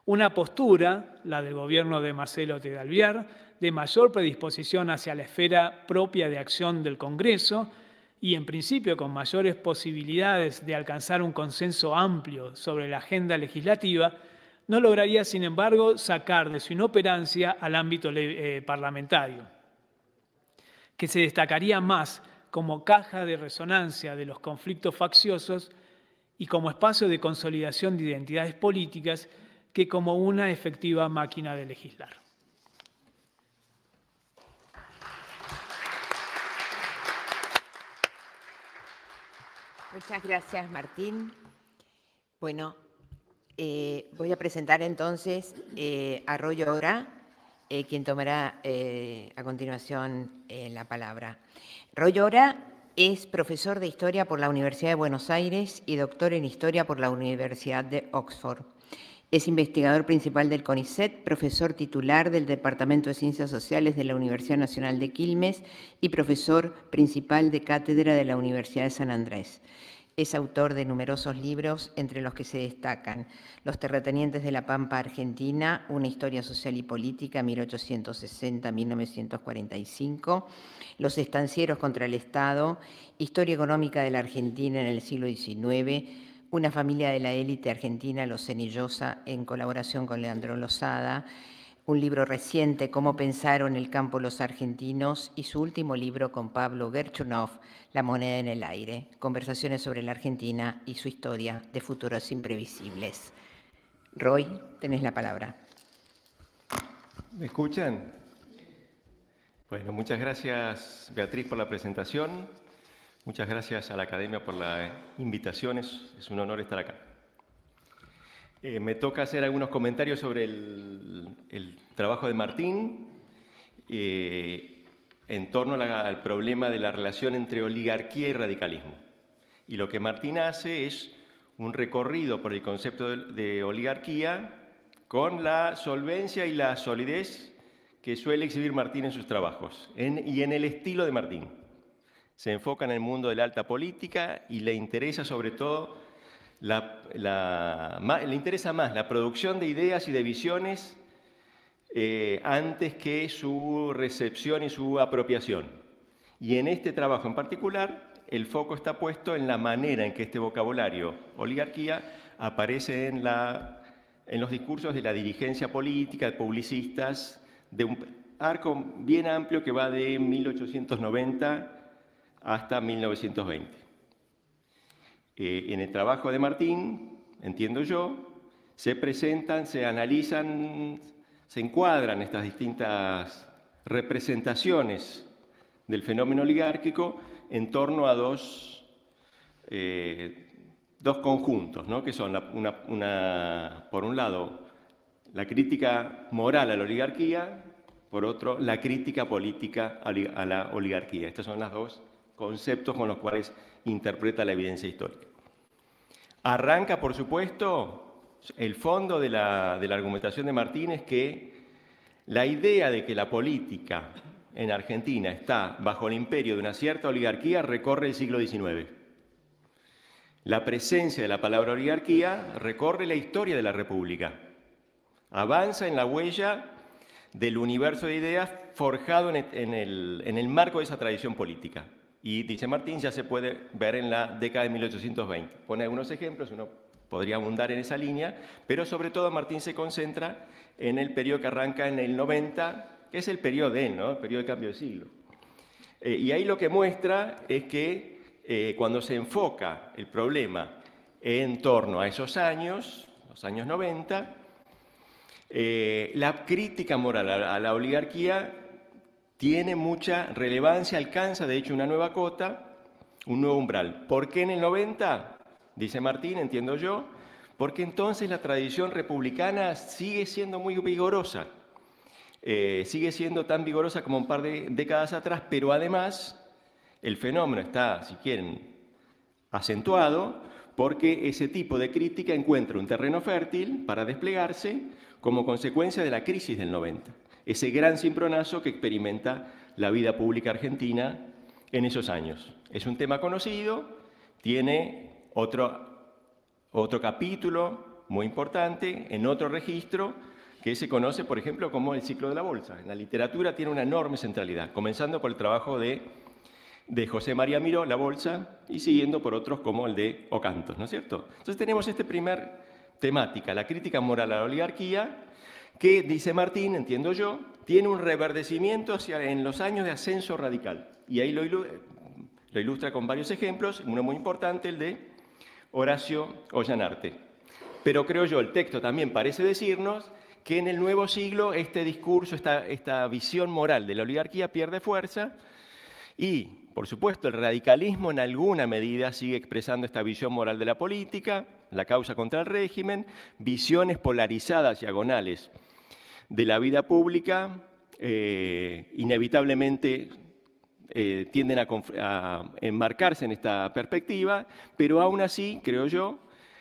Una postura, la del gobierno de Marcelo Tedalviar, de mayor predisposición hacia la esfera propia de acción del Congreso y, en principio, con mayores posibilidades de alcanzar un consenso amplio sobre la agenda legislativa, no lograría, sin embargo, sacar de su inoperancia al ámbito eh, parlamentario, que se destacaría más como caja de resonancia de los conflictos facciosos y como espacio de consolidación de identidades políticas que como una efectiva máquina de legislar. Muchas gracias, Martín. Bueno, eh, voy a presentar entonces eh, a Roy Ora, eh, quien tomará a continuación la palabra. Roy Ora es profesor de Historia por la Universidad de Buenos Aires y doctor en Historia por la Universidad de Oxford. Es investigador principal del CONICET, profesor titular del Departamento de Ciencias Sociales de la Universidad Nacional de Quilmes y profesor principal de cátedra de la Universidad de San Andrés. Es autor de numerosos libros, entre los que se destacan Los terratenientes de la Pampa Argentina, Una historia social y política, 1860-1945, Los estancieros contra el Estado, Historia económica de la Argentina en el siglo XIX, una familia de la élite argentina, Los Cenillosa, en colaboración con Leandro Lozada, un libro reciente, Cómo pensaron el campo los argentinos, y su último libro con Pablo Gerchunov, La moneda en el aire, conversaciones sobre la Argentina y su historia de futuros imprevisibles. Roy, tenés la palabra. ¿Me escuchan? Bueno, muchas gracias Beatriz por la presentación. Muchas gracias a la Academia por las invitaciones. Es un honor estar acá. Eh, me toca hacer algunos comentarios sobre el, trabajo de Martín eh, en torno al problema de la relación entre oligarquía y radicalismo. Y lo que Martín hace es un recorrido por el concepto de, oligarquía con la solvencia y la solidez que suele exhibir Martín en sus trabajos y en el estilo de Martín se enfoca en el mundo de la alta política y le interesa sobre todo, la, le interesa más la producción de ideas y de visiones eh, antes que su recepción y su apropiación. Y en este trabajo en particular, el foco está puesto en la manera en que este vocabulario oligarquía aparece en, la, en los discursos de la dirigencia política, de publicistas, de un arco bien amplio que va de 1890 hasta 1920. Eh, en el trabajo de Martín, entiendo yo, se presentan, se analizan, se encuadran estas distintas representaciones del fenómeno oligárquico en torno a dos, eh, dos conjuntos, que son, una, por un lado, la crítica moral a la oligarquía, por otro, la crítica política a la oligarquía. Estas son las dos conceptos con los cuales interpreta la evidencia histórica. Arranca, por supuesto, el fondo de la, argumentación de Martínez que la idea de que la política en Argentina está bajo el imperio de una cierta oligarquía recorre el siglo XIX. La presencia de la palabra oligarquía recorre la historia de la República. Avanza en la huella del universo de ideas forjado en el marco de esa tradición política. Y dice Martín, ya se puede ver en la década de 1820. Pone algunos ejemplos, uno podría abundar en esa línea, pero sobre todo Martín se concentra en el periodo que arranca en el 90, que es el periodo de ¿no? periodo de cambio de siglo. Eh, y ahí lo que muestra es que eh, cuando se enfoca el problema en torno a esos años, los años 90, eh, la crítica moral a la oligarquía tiene mucha relevancia, alcanza de hecho una nueva cota, un nuevo umbral. ¿Por qué en el 90? Dice Martín, entiendo yo, porque entonces la tradición republicana sigue siendo muy vigorosa, eh, sigue siendo tan vigorosa como un par de décadas atrás, pero además el fenómeno está, si quieren, acentuado porque ese tipo de crítica encuentra un terreno fértil para desplegarse como consecuencia de la crisis del 90 ese gran simpronazo que experimenta la vida pública argentina en esos años. Es un tema conocido, tiene otro, otro capítulo muy importante en otro registro que se conoce, por ejemplo, como el ciclo de la bolsa. En la literatura tiene una enorme centralidad, comenzando por el trabajo de, José María Miró, La Bolsa, y siguiendo por otros como el de Ocantos, ¿no es cierto? Entonces tenemos esta primera temática, la crítica moral a la oligarquía, que, dice Martín, entiendo yo, tiene un reverdecimiento hacia, en los años de ascenso radical. Y ahí lo, ilustra con varios ejemplos, uno muy importante, el de Horacio Ollanarte. Pero creo yo, el texto también parece decirnos que en el nuevo siglo este discurso, esta, esta visión moral de la oligarquía pierde fuerza y, por supuesto, el radicalismo en alguna medida sigue expresando esta visión moral de la política, la causa contra el régimen, visiones polarizadas, diagonales de la vida pública eh, inevitablemente eh, tienden a, enmarcarse en esta perspectiva, pero aún así, creo yo,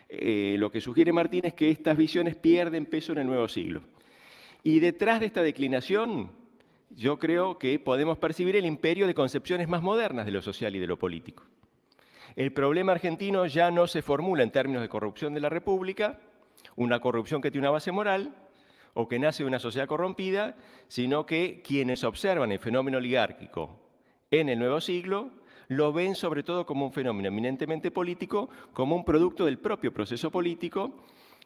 eh, lo que sugiere Martín es que estas visiones pierden peso en el nuevo siglo. Y detrás de esta declinación, yo creo que podemos percibir el imperio de concepciones más modernas de lo social y de lo político. El problema argentino ya no se formula en términos de corrupción de la República, una corrupción que tiene una base moral, o que nace de una sociedad corrompida, sino que quienes observan el fenómeno oligárquico en el nuevo siglo lo ven sobre todo como un fenómeno eminentemente político, como un producto del propio proceso político,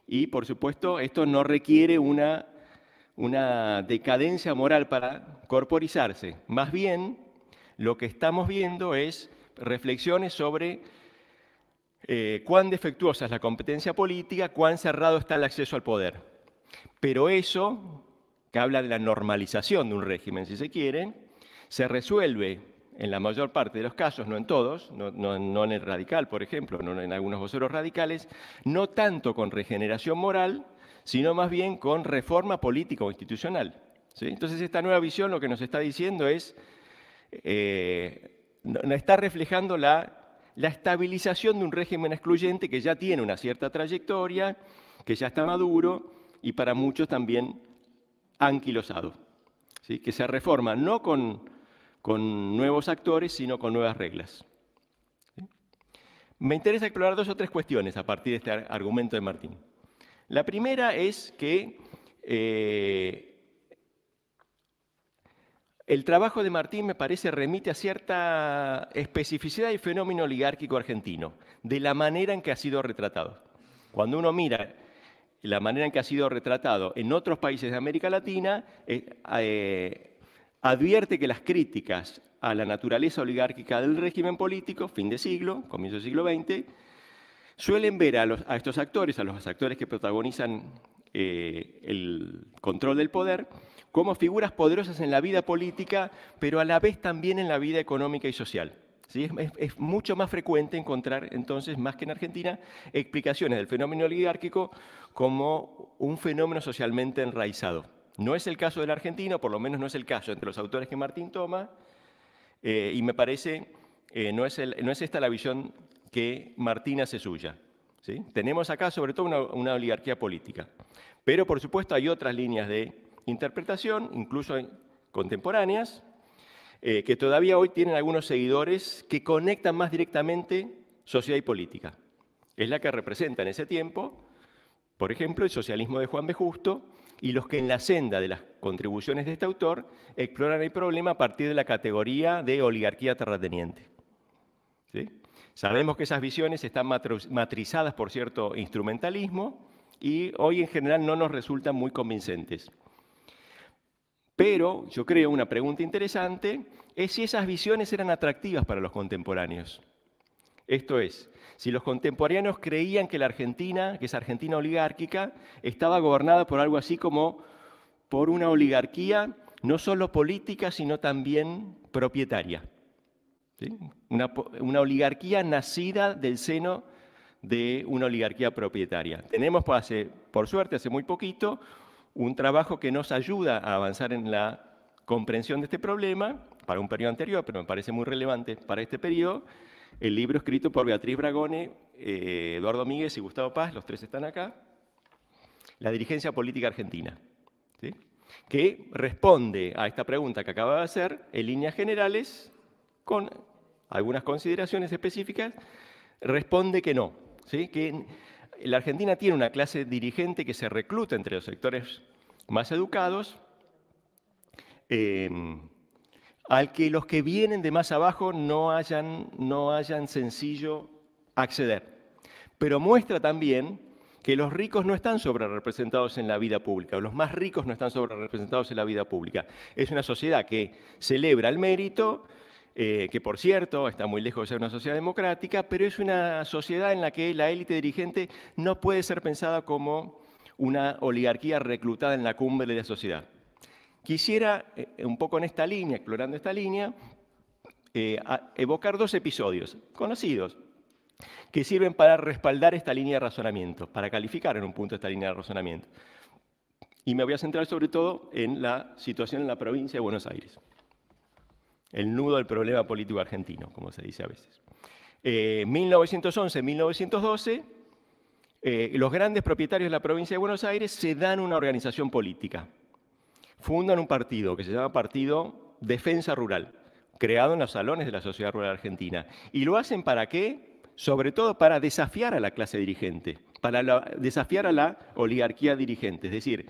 y por supuesto esto no requiere una, decadencia moral para corporizarse. Más bien, lo que estamos viendo es reflexiones sobre eh, cuán defectuosa es la competencia política, cuán cerrado está el acceso al poder. Pero eso, que habla de la normalización de un régimen, si se quiere, se resuelve en la mayor parte de los casos, no en todos, no, en el radical, por ejemplo, no en algunos voceros radicales, no tanto con regeneración moral, sino más bien con reforma política o institucional. Entonces, esta nueva visión lo que nos está diciendo es, eh, está reflejando la estabilización de un régimen excluyente que ya tiene una cierta trayectoria, que ya está maduro y para muchos también anquilosado, ¿sí? que se reforma no con, con nuevos actores, sino con nuevas reglas. Me interesa explorar dos o tres cuestiones a partir de este argumento de Martín. La primera es que eh, el trabajo de Martín, me parece, remite a cierta especificidad del fenómeno oligárquico argentino, de la manera en que ha sido retratado. Cuando uno mira la manera en que ha sido retratado en otros países de América Latina, eh, eh, advierte que las críticas a la naturaleza oligárquica del régimen político, fin de siglo, comienzo del siglo XX, suelen ver a, estos actores, a los actores que protagonizan eh, el control del poder, como figuras poderosas en la vida política, pero a la vez también en la vida económica y social. Es, mucho más frecuente encontrar, entonces, más que en Argentina, explicaciones del fenómeno oligárquico como un fenómeno socialmente enraizado. No es el caso del argentino, por lo menos no es el caso entre los autores que Martín toma, eh, y me parece, eh, no, es esta la visión que Martín hace suya. ¿sí? Tenemos acá sobre todo una oligarquía política, pero por supuesto hay otras líneas de interpretación, incluso contemporáneas, eh, que todavía hoy tienen algunos seguidores que conectan más directamente sociedad y política. Es la que representa en ese tiempo, por ejemplo, el socialismo de Juan B. Justo y los que en la senda de las contribuciones de este autor exploran el problema a partir de la categoría de oligarquía terrateniente. ¿Sí? Sabemos que esas visiones están matrizadas por cierto instrumentalismo y hoy en general no nos resultan muy convincentes. Pero yo creo una pregunta interesante es si esas visiones eran atractivas para los contemporáneos. Esto es, si los contemporáneos creían que la Argentina, que es Argentina oligárquica, estaba gobernada por algo así como por una oligarquía no solo política, sino también propietaria. Una, oligarquía nacida del seno de una oligarquía propietaria. Tenemos, por, por suerte, hace muy poquito, un trabajo que nos ayuda a avanzar en la comprensión de este problema, para un periodo anterior, pero me parece muy relevante para este periodo, el libro escrito por Beatriz Bragone, eh, Eduardo Míguez y Gustavo Paz, los tres están acá, La dirigencia política argentina, que responde a esta pregunta que acaba de hacer en líneas generales, con algunas consideraciones específicas, responde que no, ¿sí? que la Argentina tiene una clase dirigente que se recluta entre los sectores más educados, em, al que los que vienen de más abajo no hayan, no hayan sencillo acceder. Pero muestra también que los ricos no están sobrerrepresentados en la vida pública, los más ricos no están sobrerrepresentados en la vida pública. Es una sociedad que celebra el mérito, eh, que por cierto está muy lejos de ser una sociedad democrática, pero es una sociedad en la que la élite dirigente no puede ser pensada como una oligarquía reclutada en la cumbre de la sociedad. Quisiera, eh, un poco en esta línea, explorando esta línea, eh, evocar dos episodios conocidos que sirven para respaldar esta línea de razonamiento, para calificar en un punto esta línea de razonamiento. Y me voy a centrar sobre todo en la situación en la provincia de Buenos Aires. El nudo del problema político argentino, como se dice a veces. 1911-1912, eh, eh, los grandes propietarios de la provincia de Buenos Aires se dan una organización política. Fundan un partido que se llama Partido Defensa Rural, creado en los salones de la Sociedad Rural Argentina. ¿Y lo hacen para qué? Sobre todo para desafiar a la clase dirigente, para desafiar a la oligarquía dirigente. Es decir,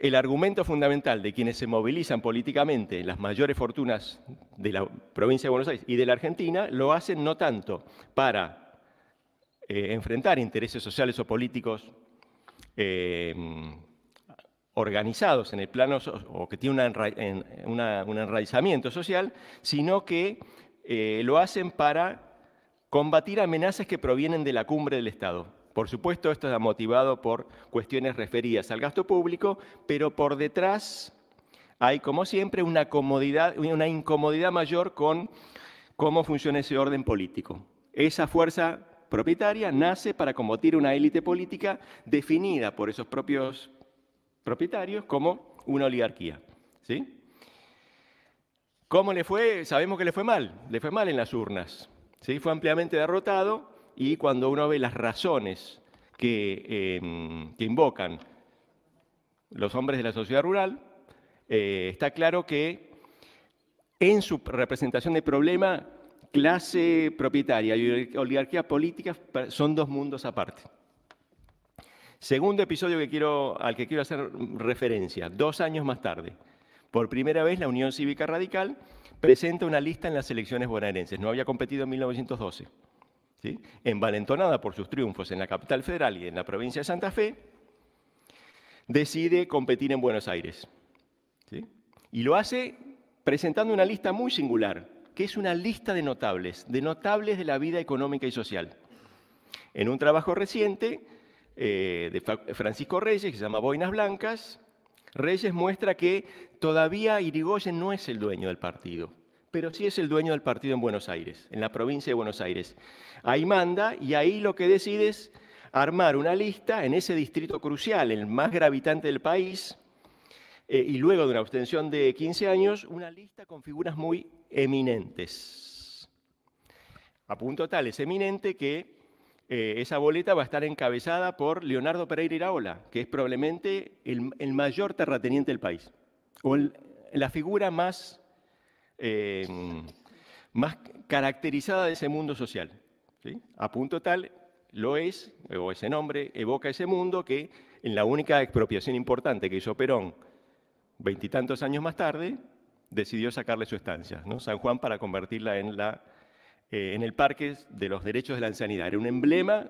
el argumento fundamental de quienes se movilizan políticamente en las mayores fortunas de la provincia de Buenos Aires y de la Argentina lo hacen no tanto para eh, enfrentar intereses sociales o políticos eh, organizados en el plano o que tienen un enraizamiento social, sino que eh, lo hacen para combatir amenazas que provienen de la cumbre del Estado. Por supuesto, esto está motivado por cuestiones referidas al gasto público, pero por detrás hay, como siempre, una, comodidad, una incomodidad mayor con cómo funciona ese orden político. Esa fuerza propietaria nace para combatir una élite política definida por esos propios propietarios como una oligarquía. ¿sí? ¿Cómo le fue? Sabemos que le fue mal, le fue mal en las urnas. ¿sí? Fue ampliamente derrotado y cuando uno ve las razones em, que, invocan los hombres de la sociedad rural, eh, está claro que en su representación de problema, clase propietaria y oligarquía política son dos mundos aparte. Segundo episodio al que quiero hacer referencia, dos años más tarde. Por primera vez la Unión Cívica Radical presenta una lista en las elecciones bonaerenses. No había competido en 1912 envalentonada por sus triunfos en la capital federal y en la provincia de Santa Fe, decide competir en Buenos Aires. Y lo hace presentando una lista muy singular, que es una lista de notables, de notables de la vida económica y social. En un trabajo reciente eh, de Francisco Reyes, que se llama Boinas Blancas, Reyes muestra que todavía Irigoyen no es el dueño del partido pero sí es el dueño del partido en Buenos Aires, en la provincia de Buenos Aires. Ahí manda y ahí lo que decide es armar una lista en ese distrito crucial, el más gravitante del país, eh, y luego de una abstención de 15 años, una lista con figuras muy eminentes. A punto tal es eminente que eh, esa boleta va a estar encabezada por Leonardo Pereira Iraola, que es probablemente el, mayor terrateniente del país, o la figura más Em, más caracterizada de ese mundo social. A punto tal, lo es, o ese nombre evoca ese mundo que en la única expropiación importante que hizo Perón veintitantos años más tarde, decidió sacarle su estancia, ¿no? San Juan, para convertirla en, la, eh, en el Parque de los Derechos de la Ancianidad. Era un emblema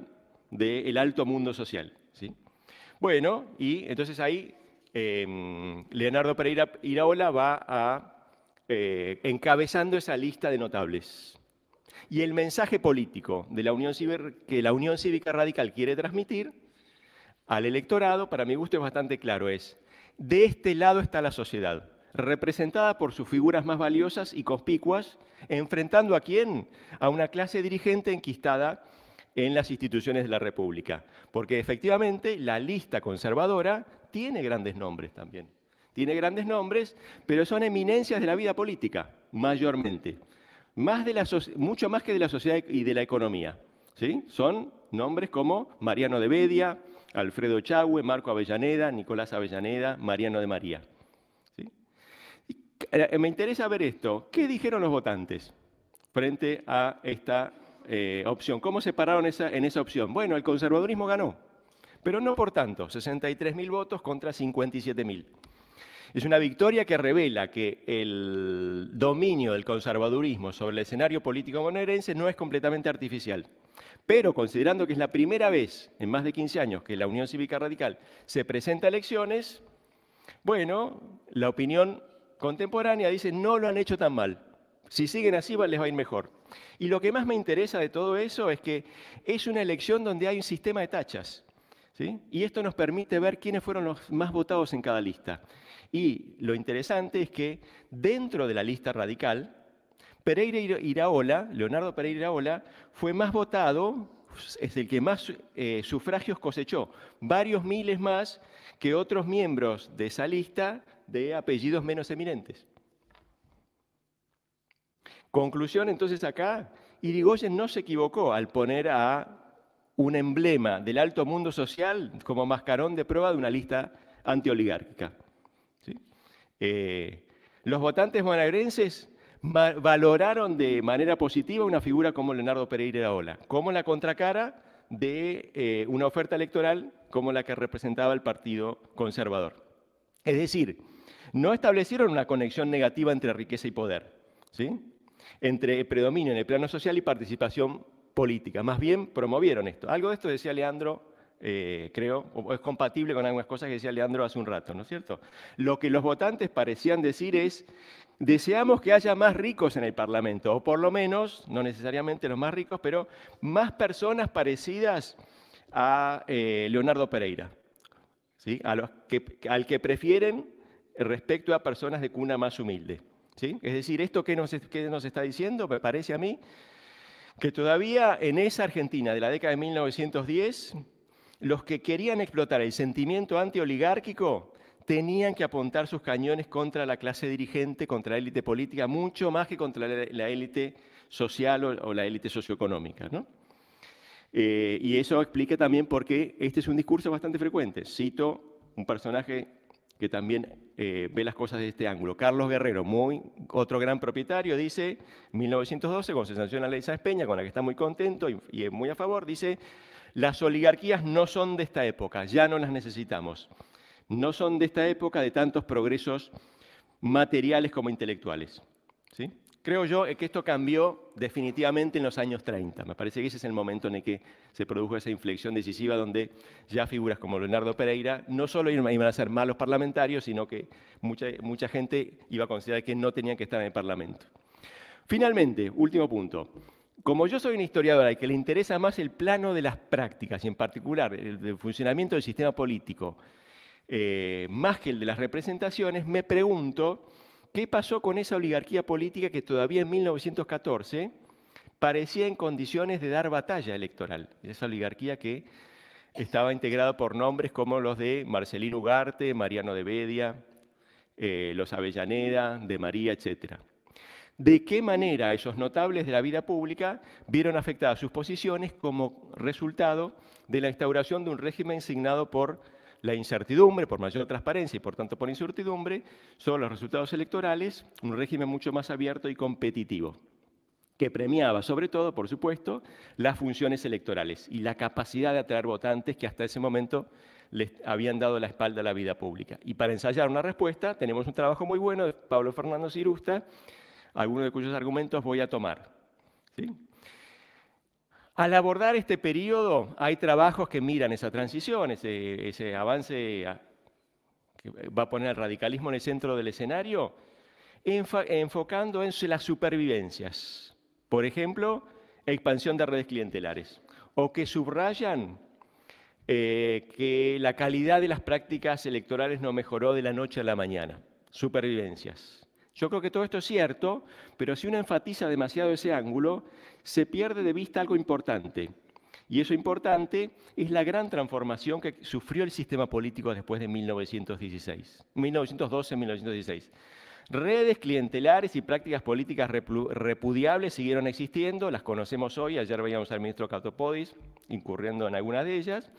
del alto mundo social. ¿sí? Bueno, y entonces ahí em, Leonardo Pereira Iraola va a eh, encabezando esa lista de notables. Y el mensaje político de la Unión que la Unión Cívica Radical quiere transmitir al electorado, para mi gusto es bastante claro, es, de este lado está la sociedad, representada por sus figuras más valiosas y conspicuas, enfrentando a quién? A una clase dirigente enquistada en las instituciones de la República. Porque efectivamente la lista conservadora tiene grandes nombres también. Tiene grandes nombres, pero son eminencias de la vida política, mayormente. mucho más que de la sociedad y de la economía. Son nombres como Mariano de Bedia, Alfredo Chagüe, Marco Avellaneda, Nicolás Avellaneda, Mariano de María. Eh, eh, me interesa ver esto. ¿Qué dijeron los votantes frente a esta eh, opción? ¿Cómo se pararon en esa opción? Bueno, el conservadurismo ganó, pero no por tanto, 63.000 votos contra 57.000. Es una victoria que revela que el dominio del conservadurismo sobre el escenario político bonaerense no es completamente artificial. Pero considerando que es la primera vez en más de 15 años que la Unión Cívica Radical se presenta a elecciones, bueno, la opinión contemporánea dice no lo han hecho tan mal. Si siguen así les va a ir mejor. Y lo que más me interesa de todo eso es que es una elección donde hay un sistema de tachas. Y esto nos permite ver quiénes fueron los más votados en cada lista. Y lo interesante es que dentro de la lista radical, Pereira Leonardo Pereira Iraola, fue más votado, es el que más eh, sufragios cosechó, varios miles más que otros miembros de esa lista de apellidos menos eminentes. Conclusión entonces acá, Irigoyen no se equivocó al poner a un emblema del alto mundo social como mascarón de prueba de una lista antioligárquica. Eh, los votantes managrenses valoraron de manera positiva una figura como Leonardo Pereira de Ola, como la contracara de eh, una oferta electoral como la que representaba el Partido Conservador. Es decir, no establecieron una conexión negativa entre riqueza y poder, ¿sí? entre predominio en el plano social y participación política. Más bien promovieron esto. Algo de esto decía Leandro eh, creo, es compatible con algunas cosas que decía Leandro hace un rato, ¿no es cierto? Lo que los votantes parecían decir es, deseamos que haya más ricos en el Parlamento, o por lo menos, no necesariamente los más ricos, pero más personas parecidas a eh, Leonardo Pereira, ¿sí? que, al que prefieren respecto a personas de cuna más humilde. ¿sí? Es decir, esto qué nos, que nos está diciendo, me parece a mí, que todavía en esa Argentina de la década de 1910 los que querían explotar el sentimiento antioligárquico tenían que apuntar sus cañones contra la clase dirigente, contra la élite política, mucho más que contra la élite social o, la élite socioeconómica. Eh, y eso explica también por qué este es un discurso bastante frecuente. Cito un personaje que también eh, ve las cosas desde este ángulo. Carlos Guerrero, muy, otro gran propietario, dice, 1912, cuando se sanciona la ley Sáenz con la que está muy contento y, y muy a favor, dice, las oligarquías no son de esta época, ya no las necesitamos. No son de esta época de tantos progresos materiales como intelectuales. ¿sí? Creo yo que esto cambió definitivamente en los años 30. Me parece que ese es el momento en el que se produjo esa inflexión decisiva donde ya figuras como Leonardo Pereira no solo iban a ser malos parlamentarios, sino que mucha, mucha gente iba a considerar que no tenían que estar en el Parlamento. Finalmente, último punto. Como yo soy una historiadora y que le interesa más el plano de las prácticas, y en particular el, funcionamiento del sistema político, eh, más que el de las representaciones, me pregunto qué pasó con esa oligarquía política que todavía en 1914 parecía en condiciones de dar batalla electoral. Esa oligarquía que estaba integrada por nombres como los de Marcelino Ugarte, Mariano de Bedia, eh, los Avellaneda, de María, etcétera de qué manera esos notables de la vida pública vieron afectadas sus posiciones como resultado de la instauración de un régimen signado por la incertidumbre, por mayor transparencia y por tanto por incertidumbre, son los resultados electorales, un régimen mucho más abierto y competitivo, que premiaba sobre todo, por supuesto, las funciones electorales y la capacidad de atraer votantes que hasta ese momento les habían dado la espalda a la vida pública. Y para ensayar una respuesta tenemos un trabajo muy bueno de Pablo Fernando Cirusta, algunos de cuyos argumentos voy a tomar. Al abordar este periodo, hay trabajos que miran esa transición, ese, avance que va a poner el radicalismo en el centro del escenario, enfocando en las supervivencias. Por ejemplo, expansión de redes clientelares. O que subrayan eh, que la calidad de las prácticas electorales no mejoró de la noche a la mañana. Supervivencias. Yo creo que todo esto es cierto, pero si uno enfatiza demasiado ese ángulo, se pierde de vista algo importante. Y eso importante es la gran transformación que sufrió el sistema político después de 1916, 1912-1916. Redes clientelares y prácticas políticas repudiables siguieron existiendo, las conocemos hoy, ayer veíamos al ministro Catopodis incurriendo en algunas de ellas,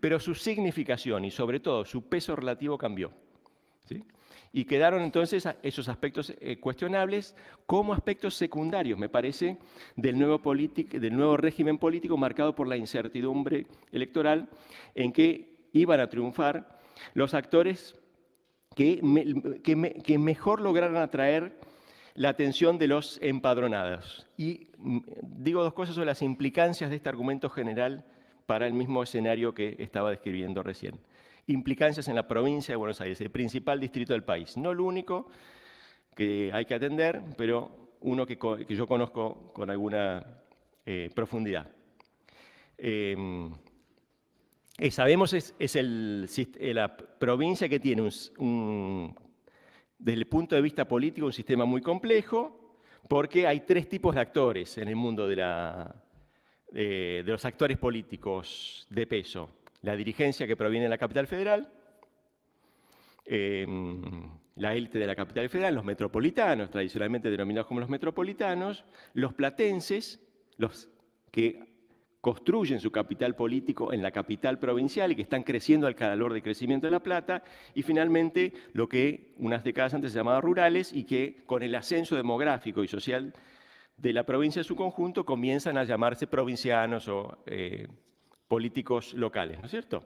pero su significación y sobre todo su peso relativo cambió. ¿Sí? Y quedaron entonces esos aspectos eh, cuestionables como aspectos secundarios, me parece, del nuevo, régimen político marcado por la incertidumbre electoral en que iban a triunfar los actores que, que mejor lograron atraer la atención de los empadronados. Y mm, digo dos cosas sobre las implicancias de este argumento general para el mismo escenario que estaba describiendo recién implicancias en la provincia de Buenos Aires, el principal distrito del país. No el único que hay que atender, pero uno que, yo conozco con alguna eh, profundidad. Em, eh, sabemos es, es eh, la provincia que tiene desde el punto de vista político un sistema muy complejo, porque hay tres tipos de actores en el mundo de, la, de los actores políticos de peso la dirigencia que proviene de la capital federal, em, la élite de la capital federal, los metropolitanos, tradicionalmente denominados como los metropolitanos, los platenses, los que construyen su capital político en la capital provincial y que están creciendo al calor del crecimiento de La Plata, y finalmente lo que unas décadas antes se llamaba rurales y que con el ascenso demográfico y social de la provincia en su conjunto comienzan a llamarse provincianos o eh, políticos locales, ¿no es cierto?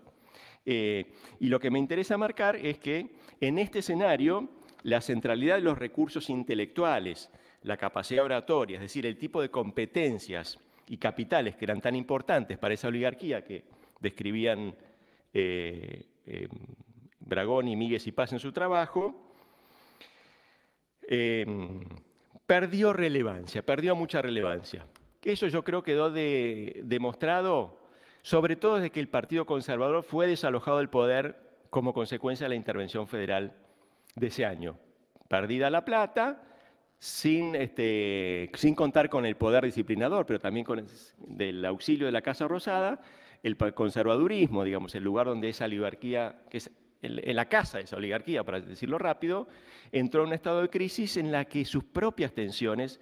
Eh, y lo que me interesa marcar es que en este escenario la centralidad de los recursos intelectuales, la capacidad oratoria, es decir, el tipo de competencias y capitales que eran tan importantes para esa oligarquía que describían eh, eh, Bragón Dragón y Miguel y Paz en su trabajo, em, perdió relevancia, perdió mucha relevancia. Eso yo creo quedó de, demostrado sobre todo desde que el Partido Conservador fue desalojado del poder como consecuencia de la intervención federal de ese año. Perdida la plata, sin, este, sin contar con el poder disciplinador, pero también con el auxilio de la Casa Rosada, el conservadurismo, digamos, el lugar donde esa oligarquía, que es en la casa de esa oligarquía, para decirlo rápido, entró en un estado de crisis en la que sus propias tensiones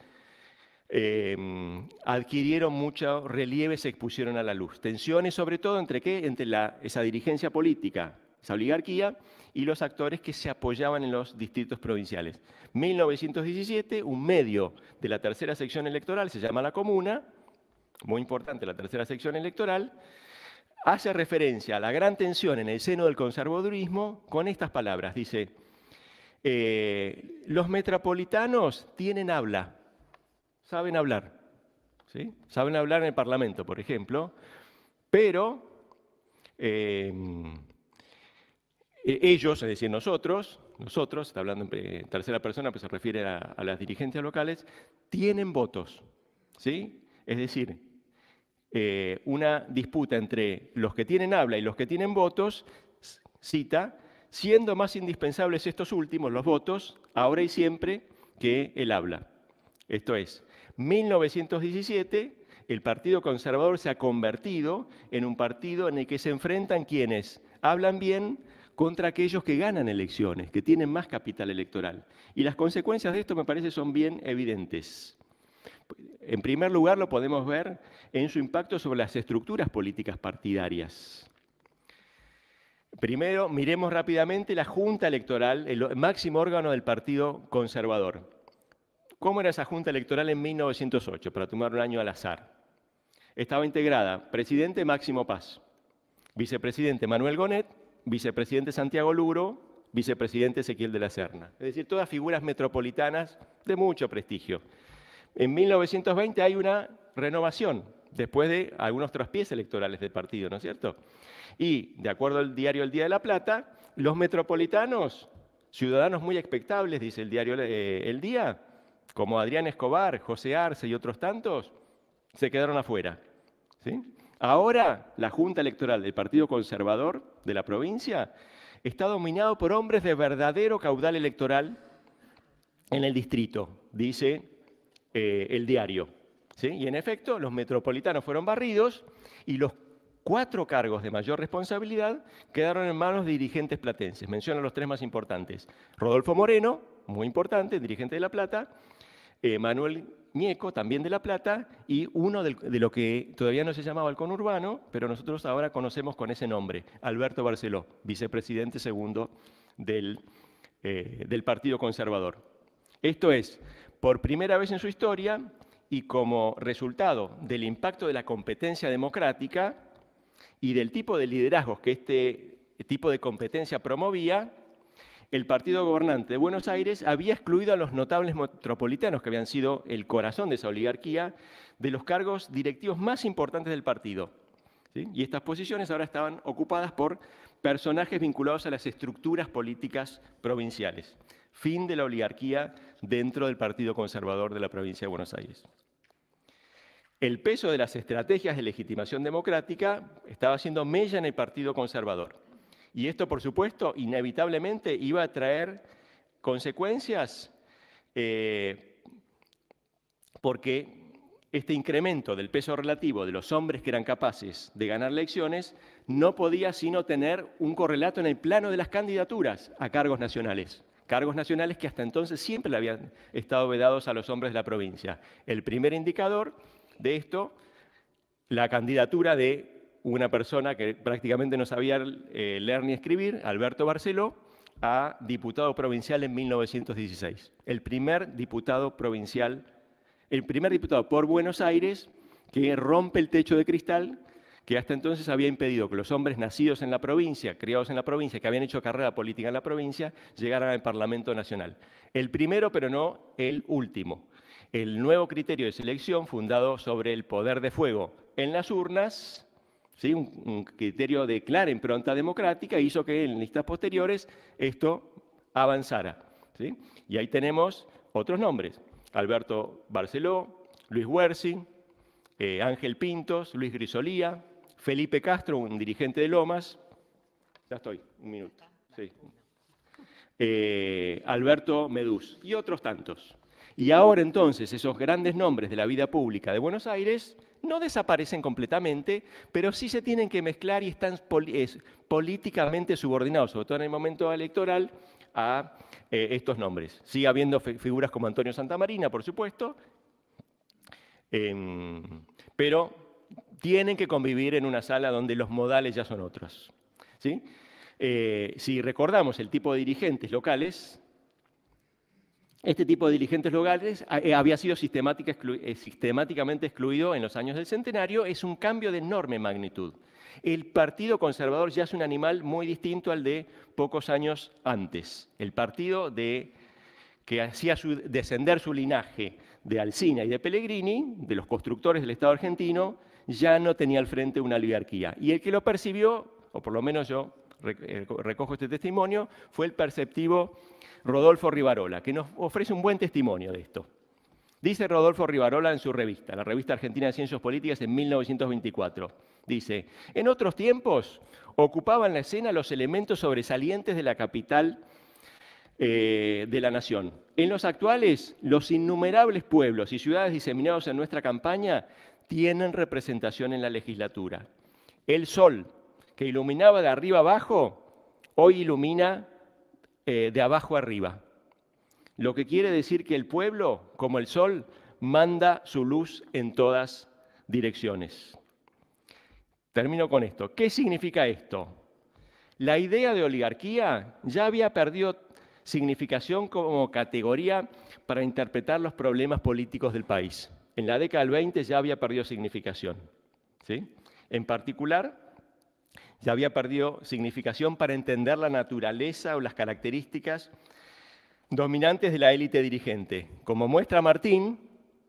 Em, adquirieron mucho relieve, se expusieron a la luz. Tensiones sobre todo entre qué? Entre esa dirigencia política, esa oligarquía, y los actores que se apoyaban en los distritos provinciales. 1917, un medio de la tercera sección electoral, se llama la Comuna, muy importante la tercera sección electoral, hace referencia a la gran tensión en el seno del conservadurismo con estas palabras. Dice, eh, los metropolitanos tienen habla saben hablar, ¿sí? saben hablar en el Parlamento, por ejemplo, pero eh, e-, ellos, es decir, nosotros, nosotros, está hablando en tercera persona, pues se refiere a, las dirigencias locales, tienen votos, ¿sí? Es decir, eh, una disputa entre los que tienen habla y los que tienen votos, cita, siendo más indispensables estos últimos, los votos, ahora y siempre, que el habla. Esto es, 1917, el Partido Conservador se ha convertido en un partido en el que se enfrentan quienes hablan bien contra aquellos que ganan elecciones, que tienen más capital electoral. Y las consecuencias de esto me parece son bien evidentes. En primer lugar, lo podemos ver en su impacto sobre las estructuras políticas partidarias. Primero, miremos rápidamente la Junta Electoral, el máximo órgano del Partido Conservador. ¿Cómo era esa junta electoral en 1908, para tomar un año al azar? Estaba integrada presidente Máximo Paz, vicepresidente Manuel Gonet, vicepresidente Santiago Luro, vicepresidente Ezequiel de la Serna. Es decir, todas figuras metropolitanas de mucho prestigio. En 1920 hay una renovación, después de algunos traspiés electorales del partido, ¿no es cierto? Y, de acuerdo al diario El Día de la Plata, los metropolitanos, ciudadanos muy expectables, dice el diario eh, El Día, como Adrián Escobar, José Arce y otros tantos, se quedaron afuera. Ahora la Junta Electoral del Partido Conservador de la provincia está dominado por hombres de verdadero caudal electoral en el distrito, dice eh, el diario. Y en efecto, los metropolitanos fueron barridos y los cuatro cargos de mayor responsabilidad quedaron en manos de dirigentes platenses. Menciono los tres más importantes. Rodolfo Moreno, muy importante, dirigente de La Plata, eh, Manuel Ñeco, también de La Plata, y uno de lo que todavía no se llamaba el conurbano, pero nosotros ahora conocemos con ese nombre, Alberto Barceló, vicepresidente segundo del, eh, del Partido Conservador. Esto es, por primera vez en su historia y como resultado del impacto de la competencia democrática y del tipo de liderazgos que este tipo de competencia promovía, el partido gobernante de Buenos Aires había excluido a los notables metropolitanos, que habían sido el corazón de esa oligarquía, de los cargos directivos más importantes del partido. Y estas posiciones ahora estaban ocupadas por personajes vinculados a las estructuras políticas provinciales. Fin de la oligarquía dentro del Partido Conservador de la provincia de Buenos Aires. El peso de las estrategias de legitimación democrática estaba siendo mella en el Partido Conservador. Y esto, por supuesto, inevitablemente iba a traer consecuencias eh, porque este incremento del peso relativo de los hombres que eran capaces de ganar elecciones no podía sino tener un correlato en el plano de las candidaturas a cargos nacionales. Cargos nacionales que hasta entonces siempre le habían estado vedados a los hombres de la provincia. El primer indicador de esto, la candidatura de una persona que prácticamente no sabía eh, leer ni escribir, Alberto Barceló, a diputado provincial en 1916. El primer diputado provincial, el primer diputado por Buenos Aires que rompe el techo de cristal que hasta entonces había impedido que los hombres nacidos en la provincia, criados en la provincia, que habían hecho carrera política en la provincia, llegaran al Parlamento Nacional. El primero, pero no el último. El nuevo criterio de selección fundado sobre el poder de fuego en las urnas, un, criterio de clara impronta democrática, hizo que en listas posteriores esto avanzara. Y ahí tenemos otros nombres, Alberto Barceló, Luis Huerzi, eh, Ángel Pintos, Luis Grisolía, Felipe Castro, un dirigente de Lomas, ya estoy, un minuto, eh, Alberto Medús y otros tantos. Y ahora entonces esos grandes nombres de la vida pública de Buenos Aires no desaparecen completamente, pero sí se tienen que mezclar y están políticamente subordinados, sobre todo en el momento electoral, a eh, estos nombres. Sigue habiendo figuras como Antonio Santamarina, por supuesto, em, pero tienen que convivir en una sala donde los modales ya son otros. ¿sí? Eh, si recordamos el tipo de dirigentes locales, este tipo de diligentes locales ah, eh, había sido eh, sistemáticamente excluido en los años del centenario, es un cambio de enorme magnitud. El Partido Conservador ya es un animal muy distinto al de pocos años antes. El partido de, que hacía descender su linaje de Alsina y de Pellegrini, de los constructores del Estado argentino, ya no tenía al frente una oligarquía. Y el que lo percibió, o por lo menos yo eh, recojo este testimonio, fue el perceptivo Rodolfo Rivarola, que nos ofrece un buen testimonio de esto. Dice Rodolfo Rivarola en su revista, la revista argentina de ciencias políticas en 1924. Dice, en otros tiempos ocupaban la escena los elementos sobresalientes de la capital eh, de la nación. En los actuales, los innumerables pueblos y ciudades diseminados en nuestra campaña tienen representación en la legislatura. El sol, que iluminaba de arriba abajo, hoy ilumina eh, de abajo arriba. Lo que quiere decir que el pueblo, como el sol, manda su luz en todas direcciones. Termino con esto. ¿Qué significa esto? La idea de oligarquía ya había perdido significación como categoría para interpretar los problemas políticos del país. En la década del 20 ya había perdido significación. ¿sí? En particular, ya había perdido significación para entender la naturaleza o las características dominantes de la élite dirigente. Como muestra Martín,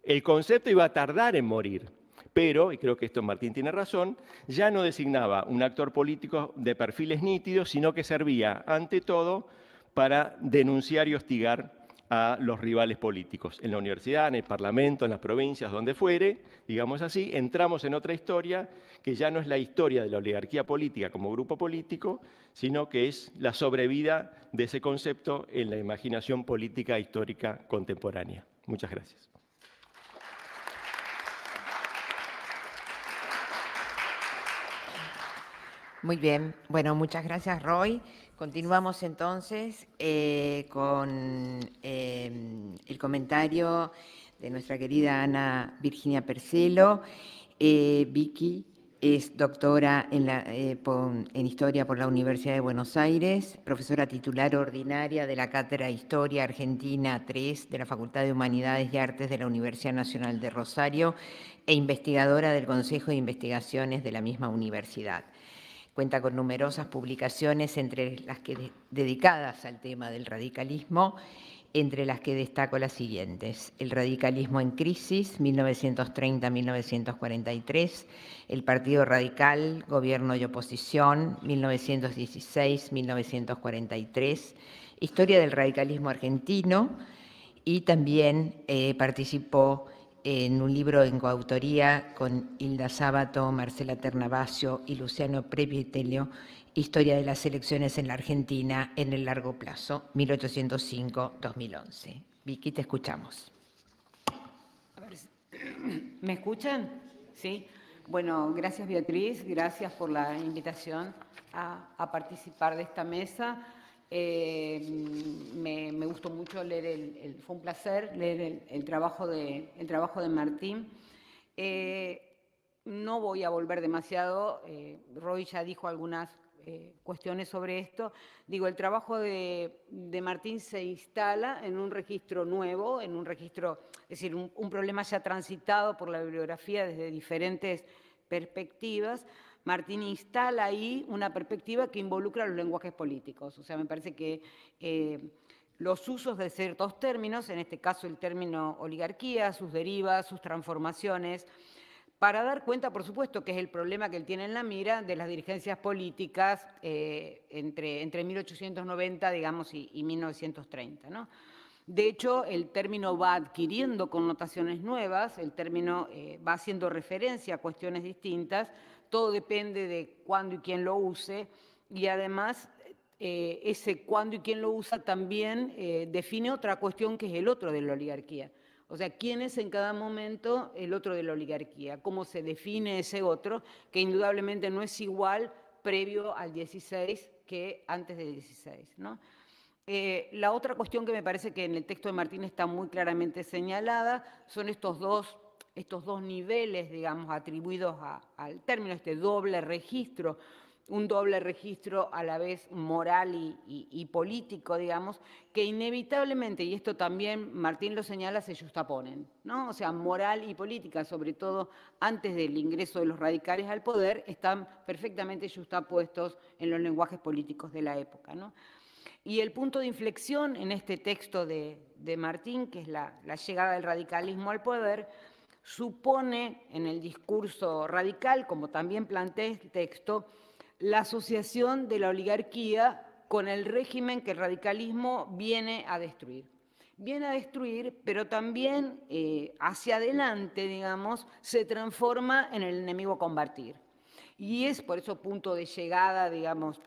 el concepto iba a tardar en morir, pero, y creo que esto Martín tiene razón, ya no designaba un actor político de perfiles nítidos, sino que servía, ante todo, para denunciar y hostigar a los rivales políticos. En la universidad, en el parlamento, en las provincias, donde fuere, digamos así, entramos en otra historia que ya no es la historia de la oligarquía política como grupo político, sino que es la sobrevida de ese concepto en la imaginación política histórica contemporánea. Muchas gracias. Muy bien, bueno, muchas gracias Roy. Continuamos entonces eh, con eh, el comentario de nuestra querida Ana Virginia Percelo. Eh, Vicky, es doctora eh, en, Historia por la Universidad de Buenos Aires, profesora titular ordinaria de la Cátedra de Historia Argentina 3 de la Facultad de Humanidades y Artes de la Universidad Nacional de Rosario e investigadora del Consejo de Investigaciones de la misma universidad. Cuenta con numerosas publicaciones, entre las que dedicadas al tema del radicalismo entre las que destaco las siguientes. El radicalismo en crisis, 1930-1943, el Partido Radical, Gobierno y Oposición, 1916-1943, Historia del Radicalismo Argentino, y también eh, participó en un libro en coautoría con Hilda Sábato, Marcela Ternavasio y Luciano Previtelio, Historia de las elecciones en la Argentina en el largo plazo, 1805-2011. Vicky, te escuchamos. ¿Me escuchan? Sí. Bueno, gracias Beatriz, gracias por la invitación a, participar de esta mesa. Eh, me, gustó mucho leer, fue un placer leer el, trabajo, de, el trabajo de Martín. Eh, no voy a volver demasiado, eh, Roy ya dijo algunas eh, cuestiones sobre esto. Digo, el trabajo de, Martín se instala en un registro nuevo, en un registro, es decir, un, problema ya transitado por la bibliografía desde diferentes perspectivas, Martín instala ahí una perspectiva que involucra los lenguajes políticos. O sea, me parece que eh, los usos de ciertos términos, en este caso el término oligarquía, sus derivas, sus transformaciones, para dar cuenta, por supuesto, que es el problema que él tiene en la mira de las dirigencias políticas eh, entre, entre 1890, digamos, y, 1930. ¿no? De hecho, el término va adquiriendo connotaciones nuevas, el término eh, va haciendo referencia a cuestiones distintas, todo depende de cuándo y quién lo use, y además eh, ese cuándo y quién lo usa también define otra cuestión que es el otro de la oligarquía, o sea, quién es en cada momento el otro de la oligarquía, cómo se define ese otro, que indudablemente no es igual previo al 16 que antes del 16. Eh, la otra cuestión que me parece que en el texto de Martín está muy claramente señalada son estos dos, estos dos niveles, digamos, atribuidos al término, este doble registro un doble registro a la vez moral y, político, digamos, que inevitablemente, y esto también Martín lo señala, se justaponen, ¿no? O sea, moral y política, sobre todo antes del ingreso de los radicales al poder, están perfectamente justapuestos en los lenguajes políticos de la época, ¿no? Y el punto de inflexión en este texto de, Martín, que es la, la llegada del radicalismo al poder, supone en el discurso radical, como también plantea el texto, la asociación de la oligarquía con el régimen que el radicalismo viene a destruir. Viene a destruir, pero también eh, hacia adelante, digamos, se transforma en el enemigo a combatir. Y es por eso punto de llegada, digamos,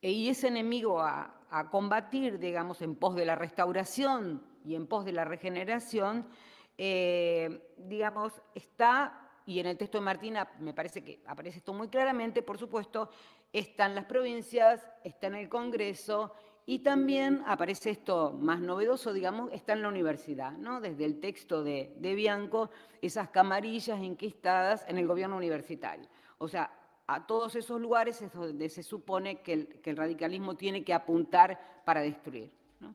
e, y ese enemigo a, combatir, digamos, en pos de la restauración y en pos de la regeneración, eh, digamos, está y en el texto de Martina me parece que aparece esto muy claramente, por supuesto, están las provincias, está en el Congreso y también aparece esto más novedoso, digamos, está en la universidad, ¿no? Desde el texto de, de Bianco, esas camarillas enquistadas en el gobierno universitario. O sea, a todos esos lugares es donde se supone que el, radicalismo tiene que apuntar para destruir. ¿no?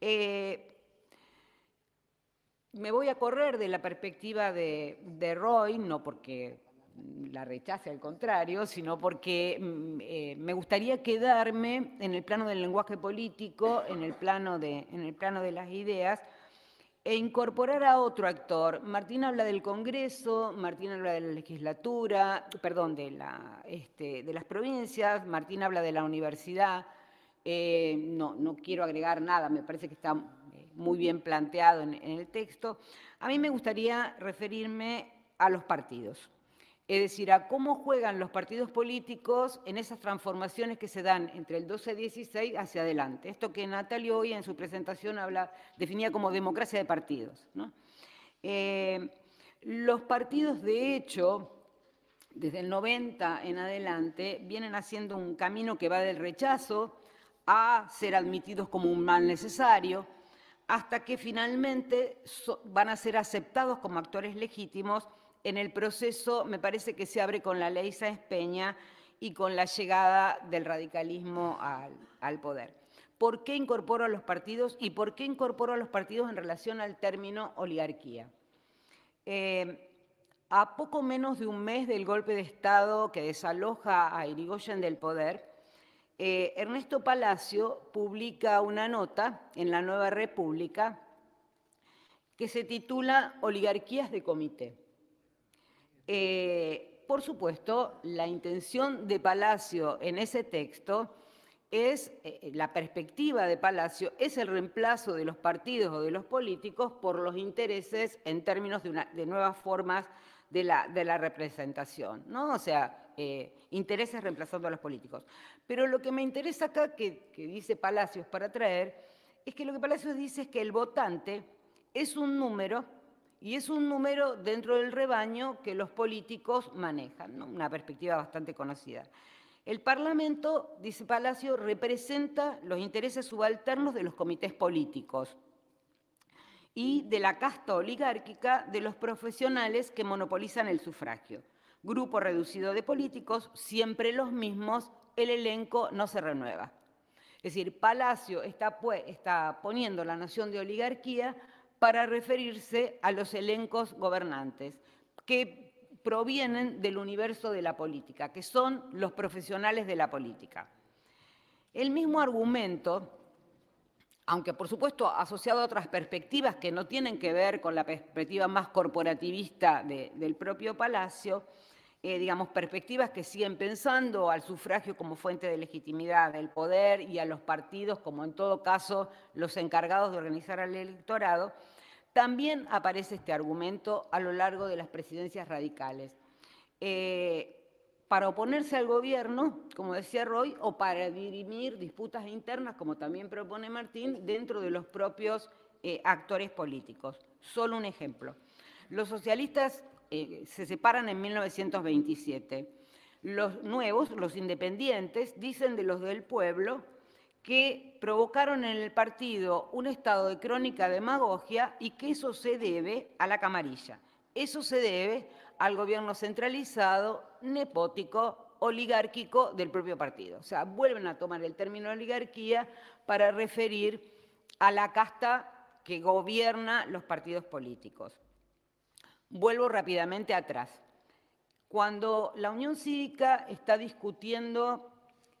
Eh, me voy a correr de la perspectiva de, Roy, no porque la rechace, al contrario, sino porque mm, eh, me gustaría quedarme en el plano del lenguaje político, en el plano de, en el plano de las ideas, e incorporar a otro actor. Martín habla del Congreso, Martín habla de la legislatura, perdón, de, la, este, de las provincias, Martín habla de la universidad. Eh, no, no quiero agregar nada, me parece que está muy bien planteado en, el texto, a mí me gustaría referirme a los partidos es decir, a cómo juegan los partidos políticos en esas transformaciones que se dan entre el 12 y 16 hacia adelante. Esto que Natalia hoy en su presentación habla, definía como democracia de partidos. ¿no? Eh, los partidos, de hecho, desde el 90 en adelante, vienen haciendo un camino que va del rechazo a ser admitidos como un mal necesario, hasta que finalmente van a ser aceptados como actores legítimos. En el proceso me parece que se abre con la ley Sáenz Peña y con la llegada del radicalismo al, poder. ¿Por qué incorporo a los partidos y por qué incorporo a los partidos en relación al término oligarquía? Eh, a poco menos de un mes del golpe de Estado que desaloja a Irigoyen del poder, eh, Ernesto Palacio publica una nota en la Nueva República que se titula Oligarquías de Comité. Eh, por supuesto, la intención de Palacio en ese texto es, eh, la perspectiva de Palacio es el reemplazo de los partidos o de los políticos por los intereses en términos de, nuevas formas de la, representación, ¿no? O sea, intereses reemplazando a los políticos. Pero lo que me interesa acá, que, dice Palacios para traer, es que lo que Palacios dice es que el votante es un número y es un número dentro del rebaño que los políticos manejan, una perspectiva bastante conocida. El Parlamento, dice Palacio, representa los intereses subalternos de los comités políticos y de la casta oligárquica de los profesionales que monopolizan el sufragio. Grupo reducido de políticos, siempre los mismos el elenco no se renueva. Es decir, Palacio está, poniendo la noción de oligarquía para referirse a los elencos gobernantes, que provienen del universo de la política, que son los profesionales de la política. El mismo argumento, aunque por supuesto asociado a otras perspectivas que no tienen que ver con la perspectiva más corporativista del propio Palacio, eh, digamos, perspectivas que siguen pensando al sufragio como fuente de legitimidad del poder y a los partidos como en todo caso los encargados de organizar al electorado, también aparece este argumento a lo largo de las presidencias radicales. Eh, para oponerse al gobierno, como decía Roy, o para dirimir disputas internas, como también propone Martín, dentro de los propios eh, actores políticos. Solo un ejemplo. Los socialistas eh, se separan en 1927. Los nuevos, los independientes, dicen de los del pueblo que provocaron en el partido un estado de crónica demagogia y que eso se debe a la camarilla. Eso se debe al gobierno centralizado, nepótico, oligárquico del propio partido. O sea, vuelven a tomar el término oligarquía para referir a la casta que gobierna los partidos políticos. Vuelvo rápidamente atrás. Cuando la Unión Cívica está discutiendo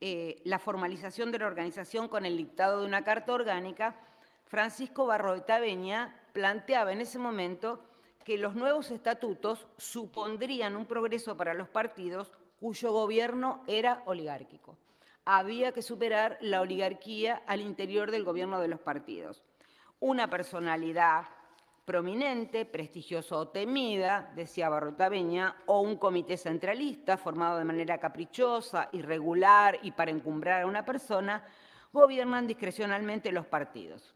eh, la formalización de la organización con el dictado de una carta orgánica, Francisco Barroeta Beña planteaba en ese momento que los nuevos estatutos supondrían un progreso para los partidos cuyo gobierno era oligárquico. Había que superar la oligarquía al interior del gobierno de los partidos. Una personalidad, prominente, prestigioso o temida, decía Barrotaveña, o un comité centralista formado de manera caprichosa, irregular y para encumbrar a una persona, gobiernan discrecionalmente los partidos.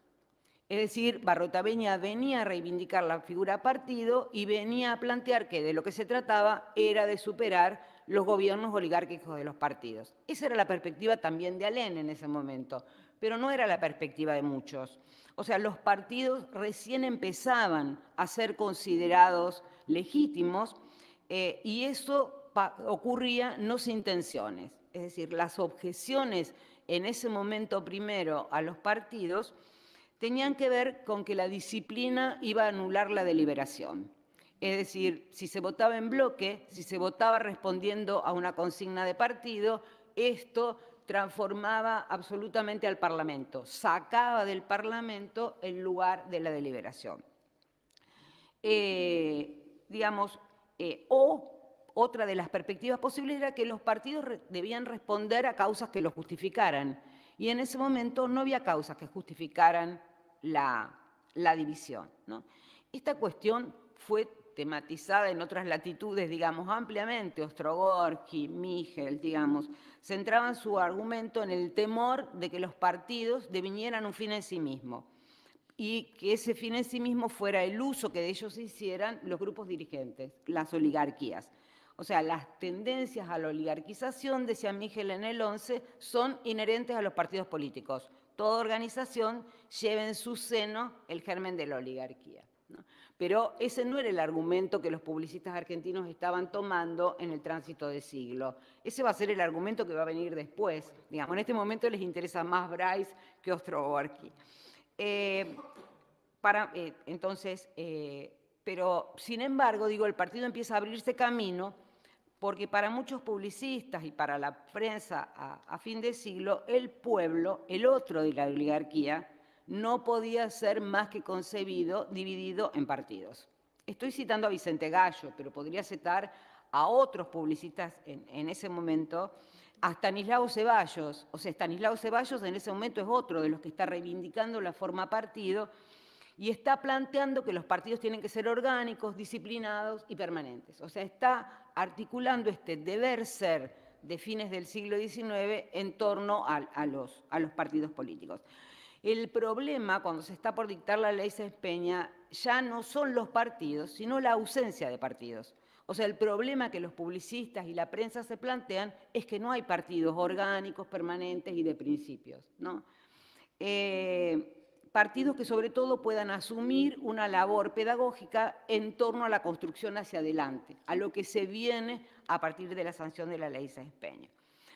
Es decir, Barrotaveña venía a reivindicar la figura partido y venía a plantear que de lo que se trataba era de superar los gobiernos oligárquicos de los partidos. Esa era la perspectiva también de Alén en ese momento, pero no era la perspectiva de muchos. O sea, los partidos recién empezaban a ser considerados legítimos eh, y eso ocurría no sin tensiones. Es decir, las objeciones en ese momento primero a los partidos tenían que ver con que la disciplina iba a anular la deliberación. Es decir, si se votaba en bloque, si se votaba respondiendo a una consigna de partido, esto transformaba absolutamente al Parlamento, sacaba del Parlamento el lugar de la deliberación. Eh, digamos, eh, o otra de las perspectivas posibles era que los partidos debían responder a causas que los justificaran. Y en ese momento no había causas que justificaran la, división. Esta cuestión fue tematizada en otras latitudes, digamos, ampliamente, Ostrogorki, Mijel, digamos, centraban su argumento en el temor de que los partidos devinieran un fin en sí mismo y que ese fin en sí mismo fuera el uso que de ellos hicieran los grupos dirigentes, las oligarquías. O sea, las tendencias a la oligarquización, decía Miguel en el 11, son inherentes a los partidos políticos. Toda organización lleva en su seno el germen de la oligarquía. ¿no? Pero ese no era el argumento que los publicistas argentinos estaban tomando en el tránsito de siglo. Ese va a ser el argumento que va a venir después. Digamos, en este momento les interesa más Bryce que Ostroborki. Eh, eh, entonces, eh, pero sin embargo, digo, el partido empieza a abrirse camino porque para muchos publicistas y para la prensa a fin de siglo, el pueblo, el otro de la oligarquía, no podía ser más que concebido, dividido en partidos. Estoy citando a Vicente Gallo, pero podría citar a otros publicistas en, ese momento, a Stanislao Ceballos. O sea, Stanislao Ceballos en ese momento es otro de los que está reivindicando la forma partido y está planteando que los partidos tienen que ser orgánicos, disciplinados y permanentes. O sea, está articulando este deber ser de fines del siglo XIX en torno a los partidos políticos. El problema cuando se está por dictar la ley Peña ya no son los partidos, sino la ausencia de partidos. O sea, el problema que los publicistas y la prensa se plantean es que no hay partidos orgánicos, permanentes y de principios. ¿no? Eh, partidos que sobre todo puedan asumir una labor pedagógica en torno a la construcción hacia adelante, a lo que se viene a partir de la sanción de la ley Sáenz Peña.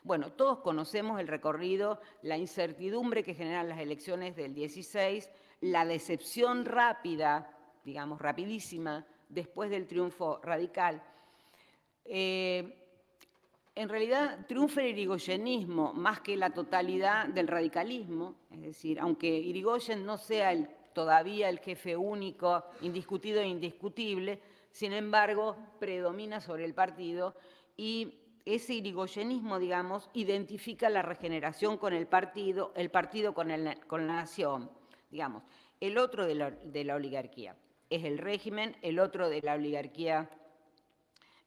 Bueno, todos conocemos el recorrido, la incertidumbre que generan las elecciones del 16, la decepción rápida, digamos, rapidísima, después del triunfo radical. Eh, en realidad triunfa el irigoyenismo más que la totalidad del radicalismo, es decir, aunque Irigoyen no sea todavía el jefe único, indiscutido e indiscutible, sin embargo, predomina sobre el partido y ese irigoyenismo, digamos, identifica la regeneración con el partido, el partido con, la nación, digamos. El otro de la, oligarquía es el régimen, el otro de la oligarquía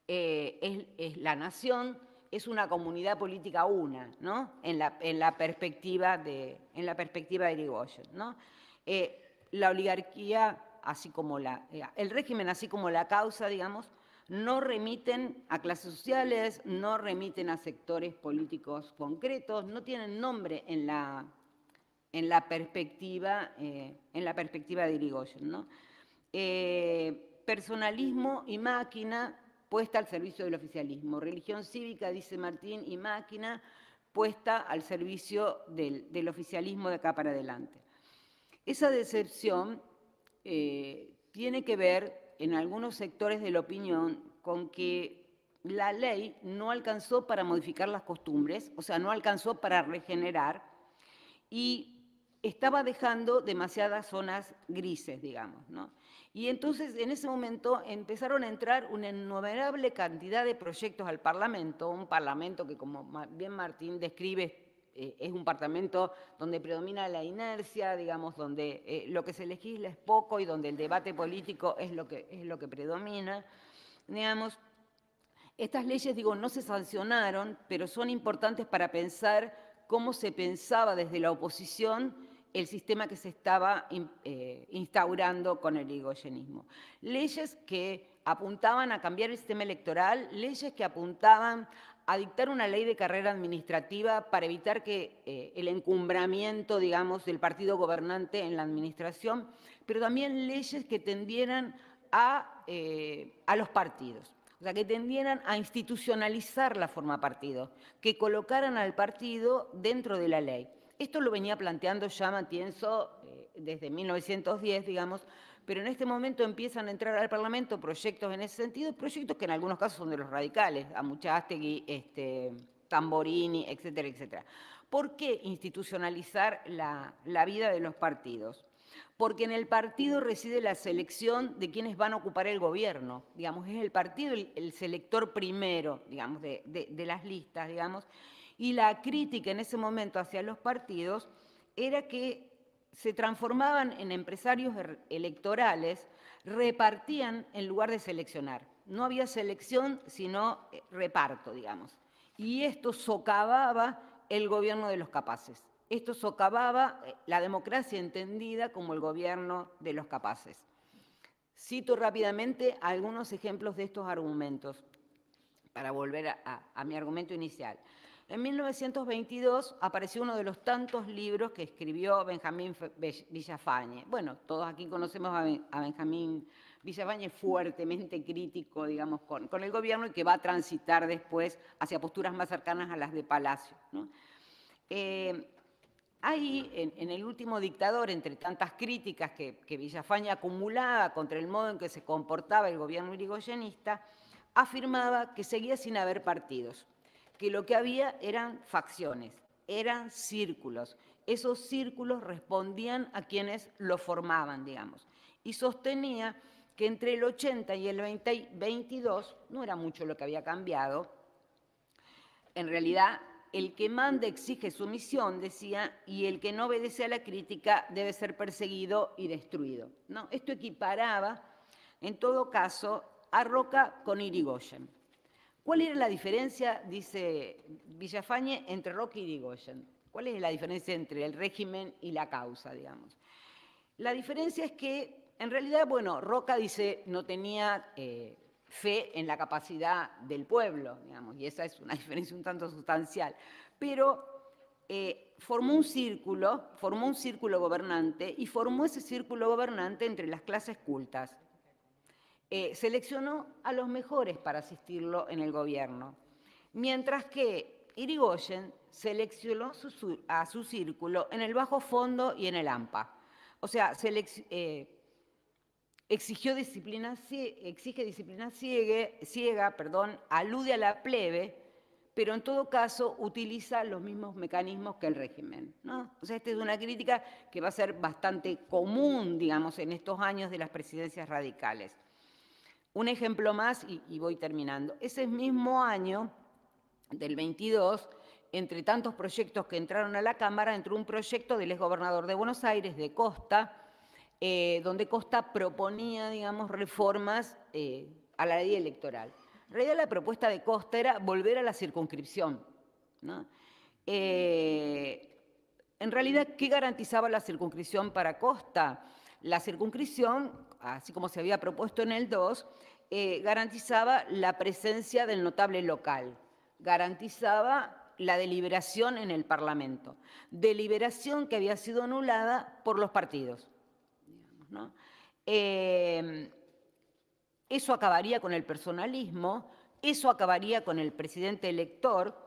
eh, es, la nación, es una comunidad política una, ¿no? En la, perspectiva, de, en la perspectiva Irigoyen, ¿no? Eh, la oligarquía, así como la, el régimen, así como la causa, digamos, no remiten a clases sociales, no remiten a sectores políticos concretos, no tienen nombre en la, en la perspectiva, eh, en la perspectiva de Irigoyen. Eh, personalismo y máquina puesta al servicio del oficialismo. Religión cívica, dice Martín, y máquina puesta al servicio del, oficialismo de acá para adelante. Esa decepción eh, tiene que ver en algunos sectores de la opinión con que la ley no alcanzó para modificar las costumbres, o sea, no alcanzó para regenerar y estaba dejando demasiadas zonas grises, digamos, ¿no? Y entonces en ese momento empezaron a entrar una innumerable cantidad de proyectos al Parlamento, un Parlamento que como bien Martín describe eh, es un parlamento donde predomina la inercia, digamos, donde eh, lo que se legisla es poco y donde el debate político es lo que, es lo que predomina, digamos, estas leyes, digo, no se sancionaron, pero son importantes para pensar cómo se pensaba desde la oposición el sistema que se estaba eh, instaurando con el higoyenismo. Leyes que apuntaban a cambiar el sistema electoral, leyes que apuntaban a dictar una ley de carrera administrativa para evitar que eh, el encumbramiento, digamos, del partido gobernante en la administración, pero también leyes que tendieran eh, a, los partidos. O sea, que tendieran a institucionalizar la forma partido, que colocaran al partido dentro de la ley. Esto lo venía planteando ya Matienzo eh, desde 1910, digamos, pero en este momento empiezan a entrar al Parlamento proyectos en ese sentido, proyectos que en algunos casos son de los radicales, Amuchastegui, este, Tamborini, etcétera, etcétera. ¿Por qué institucionalizar la, vida de los partidos? porque en el partido reside la selección de quienes van a ocupar el gobierno, digamos, es el partido el, selector primero, digamos, de, de, las listas, digamos, y la crítica en ese momento hacia los partidos era que se transformaban en empresarios er, electorales, repartían en lugar de seleccionar. No había selección, sino eh, reparto, digamos. Y esto socavaba el gobierno de los capaces. Esto socavaba eh, la democracia entendida como el gobierno de los capaces. Cito rápidamente algunos ejemplos de estos argumentos para volver a, mi argumento inicial. En 1922 apareció uno de los tantos libros que escribió Benjamín Villafañe. Bueno, todos aquí conocemos a, Benjamín Villafañe fuertemente crítico, digamos, con, el gobierno y que va a transitar después hacia posturas más cercanas a las de Palacio. Eh, Ahí, en, el último dictador, entre tantas críticas que, Villafañe acumulaba contra el modo en que se comportaba el gobierno irigoyenista, afirmaba que seguía sin haber partidos que lo que había eran facciones, eran círculos. Esos círculos respondían a quienes lo formaban, digamos. Y sostenía que entre el 80 y el 22 no era mucho lo que había cambiado. En realidad, el que manda exige sumisión, decía, y el que no obedece a la crítica debe ser perseguido y destruido. ¿no? Esto equiparaba, en todo caso, a Roca con Irigoyen. ¿Cuál era la diferencia, dice Villafañe, entre Roque y Rigoyen? ¿Cuál es la diferencia entre el régimen y la causa, digamos? La diferencia es que, en realidad, bueno, Roca dice no tenía eh, fe en la capacidad del pueblo, digamos, y esa es una diferencia un tanto sustancial. Pero eh, formó un círculo, formó un círculo gobernante y formó ese círculo gobernante entre las clases cultas. Eh, seleccionó a los mejores para asistirlo en el gobierno, mientras que Irigoyen seleccionó a su círculo en el bajo fondo y en el AMPA. O sea, eh, exigió disciplina, exige disciplina ciega, perdón, alude a la plebe, pero en todo caso utiliza los mismos mecanismos que el régimen. O sea, esta es una crítica que va a ser bastante común, digamos, en estos años de las presidencias radicales. Un ejemplo más y, voy terminando. Ese mismo año del 22, entre tantos proyectos que entraron a la Cámara, entró un proyecto del exgobernador de Buenos Aires, de Costa, eh, donde Costa proponía, digamos, reformas eh, a la ley electoral. En realidad la propuesta de Costa era volver a la circunscripción. Eh, en realidad, ¿qué garantizaba la circunscripción para Costa? La circunscripción así como se había propuesto en el 2, eh, garantizaba la presencia del notable local, garantizaba la deliberación en el Parlamento, deliberación que había sido anulada por los partidos. Eh, eso acabaría con el personalismo, eso acabaría con el presidente elector,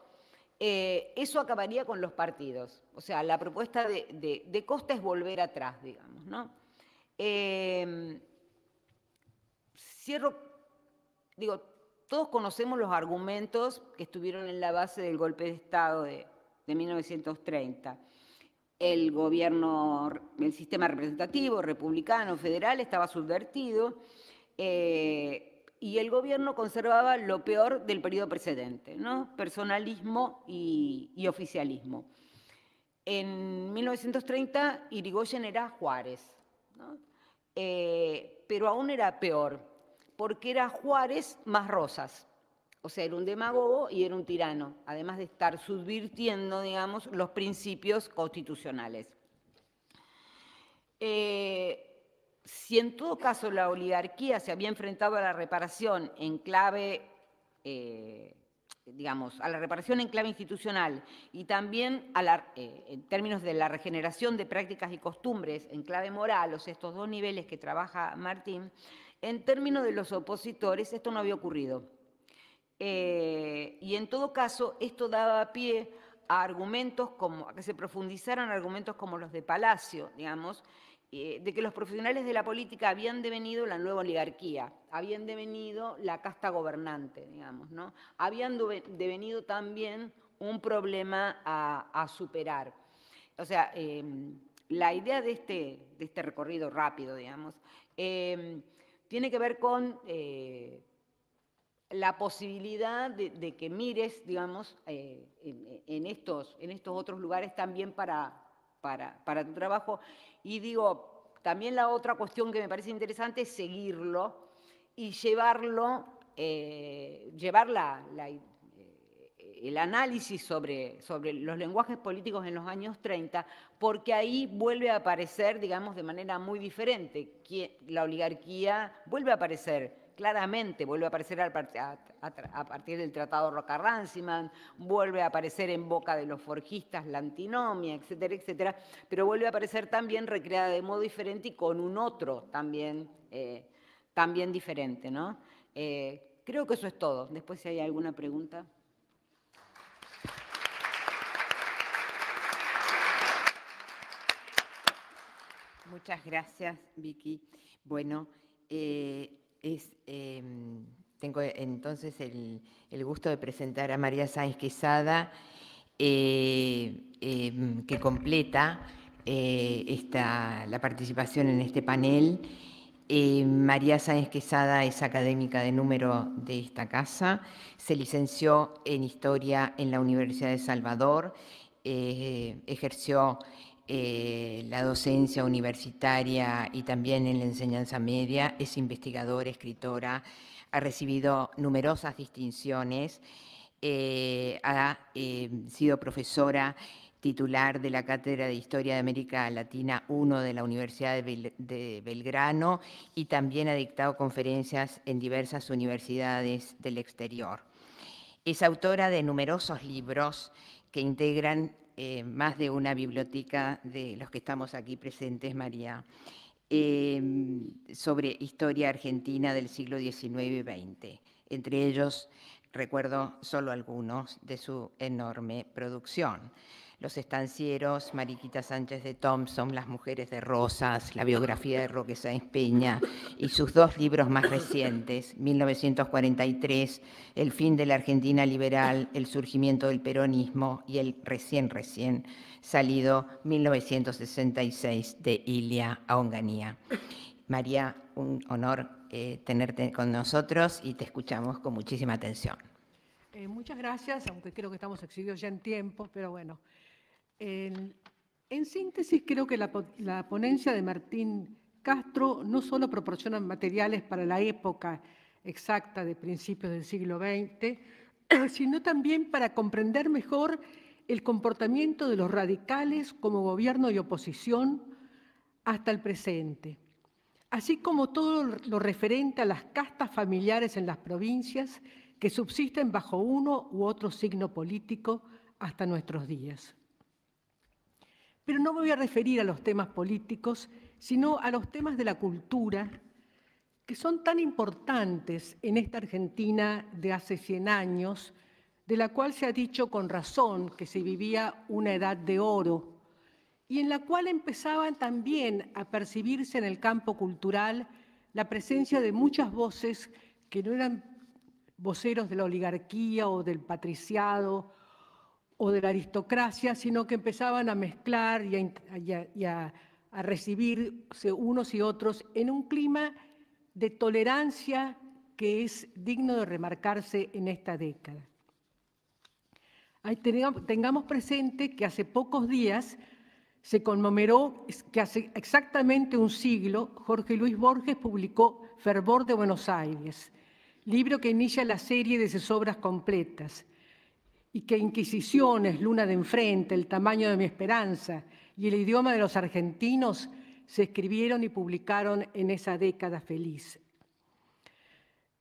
eh, eso acabaría con los partidos. O sea, la propuesta de, de Costa es volver atrás, digamos, ¿no? Em, cierro, digo, todos conocemos los argumentos que estuvieron en la base del golpe de Estado de, 1930. El gobierno, el sistema representativo, republicano, federal, estaba subvertido eh, y el gobierno conservaba lo peor del periodo precedente, ¿no? personalismo y, y oficialismo. En 1930, Irigoyen era Juárez. ¿no? Eh, pero aún era peor, porque era Juárez más Rosas. O sea, era un demagogo y era un tirano, además de estar subvirtiendo, digamos, los principios constitucionales. Eh, si en todo caso la oligarquía se había enfrentado a la reparación en clave eh, eh, digamos, a la reparación en clave institucional y también eh, en términos de la regeneración de prácticas y costumbres en clave moral, o sea, estos dos niveles que trabaja Martín, en términos de los opositores, esto no había ocurrido. Eh, y en todo caso, esto daba pie a argumentos como, a que se profundizaran argumentos como los de Palacio, digamos, eh, de que los profesionales de la política habían devenido la nueva oligarquía, habían devenido la casta gobernante, digamos, ¿no? Habían devenido también un problema a, superar. O sea, em, la idea de este, de este, recorrido rápido, digamos, em, tiene que ver con eh, la posibilidad de, que mires, digamos, eh, estos, en estos otros lugares también para, para, tu trabajo. Y digo, también la otra cuestión que me parece interesante es seguirlo y llevarlo, eh, llevar eh, el análisis sobre, sobre los lenguajes políticos en los años 30, porque ahí vuelve a aparecer, digamos, de manera muy diferente, la oligarquía vuelve a aparecer claramente, vuelve a aparecer a, partir del Tratado Roca-Ranciman, vuelve a aparecer en boca de los forjistas la antinomia, etcétera, etcétera, pero vuelve a aparecer también recreada de modo diferente y con un otro también, eh, también diferente, ¿no? Eh, creo que eso es todo. Después si hay alguna pregunta. Muchas gracias, Vicky. Bueno, eh, Em, tengo eh, entonces el, gusto de presentar a María Sáenz Quesada, eh, em, que completa eh, esta, la participación en este panel. María Sáenz Quesada es académica de número de esta casa, se licenció en Historia en la Universidad de Salvador, ejerció eh, la docencia universitaria y también en la enseñanza media, es investigadora, escritora, ha recibido numerosas distinciones, eh, ha eh, sido profesora titular de la Cátedra de Historia de América Latina 1 de la Universidad de Belgrano y también ha dictado conferencias en diversas universidades del exterior. Es autora de numerosos libros que integran eh, más de una biblioteca de los que estamos aquí presentes, María, em, sobre historia argentina del siglo XIX y XX. Entre ellos, recuerdo solo algunos de su enorme producción. Los Estancieros, Mariquita Sánchez de Thompson, Las Mujeres de Rosas, la biografía de Roque Sáenz Peña y sus dos libros más recientes, 1943, El fin de la Argentina liberal, El surgimiento del peronismo y el recién, recién salido 1966 de Ilia a Onganía. María, un honor eh, tenerte con nosotros y te escuchamos con muchísima atención. Eh, muchas gracias, aunque creo que estamos exhibidos ya en tiempo, pero bueno, en, síntesis, creo que la, la ponencia de Martín Castro no solo proporciona materiales para la época exacta de principios del siglo XX, sino también para comprender mejor el comportamiento de los radicales como gobierno y oposición hasta el presente, así como todo lo referente a las castas familiares en las provincias que subsisten bajo uno u otro signo político hasta nuestros días. Pero no me voy a referir a los temas políticos, sino a los temas de la cultura, que son tan importantes en esta Argentina de hace 100 años, de la cual se ha dicho con razón que se vivía una edad de oro, y en la cual empezaban también a percibirse en el campo cultural la presencia de muchas voces que no eran voceros de la oligarquía o del patriciado o de la aristocracia, sino que empezaban a mezclar y a, recibirse unos y otros en un clima de tolerancia que es digno de remarcarse en esta década. tengamos, tengamos presente que hace pocos días se conmemoró que hace exactamente un siglo Jorge Luis Borges publicó Fervor de Buenos Aires, libro que inicia la serie de sus obras completas y que Inquisiciones, Luna de Enfrente, El tamaño de mi esperanza y el idioma de los argentinos se escribieron y publicaron en esa década feliz.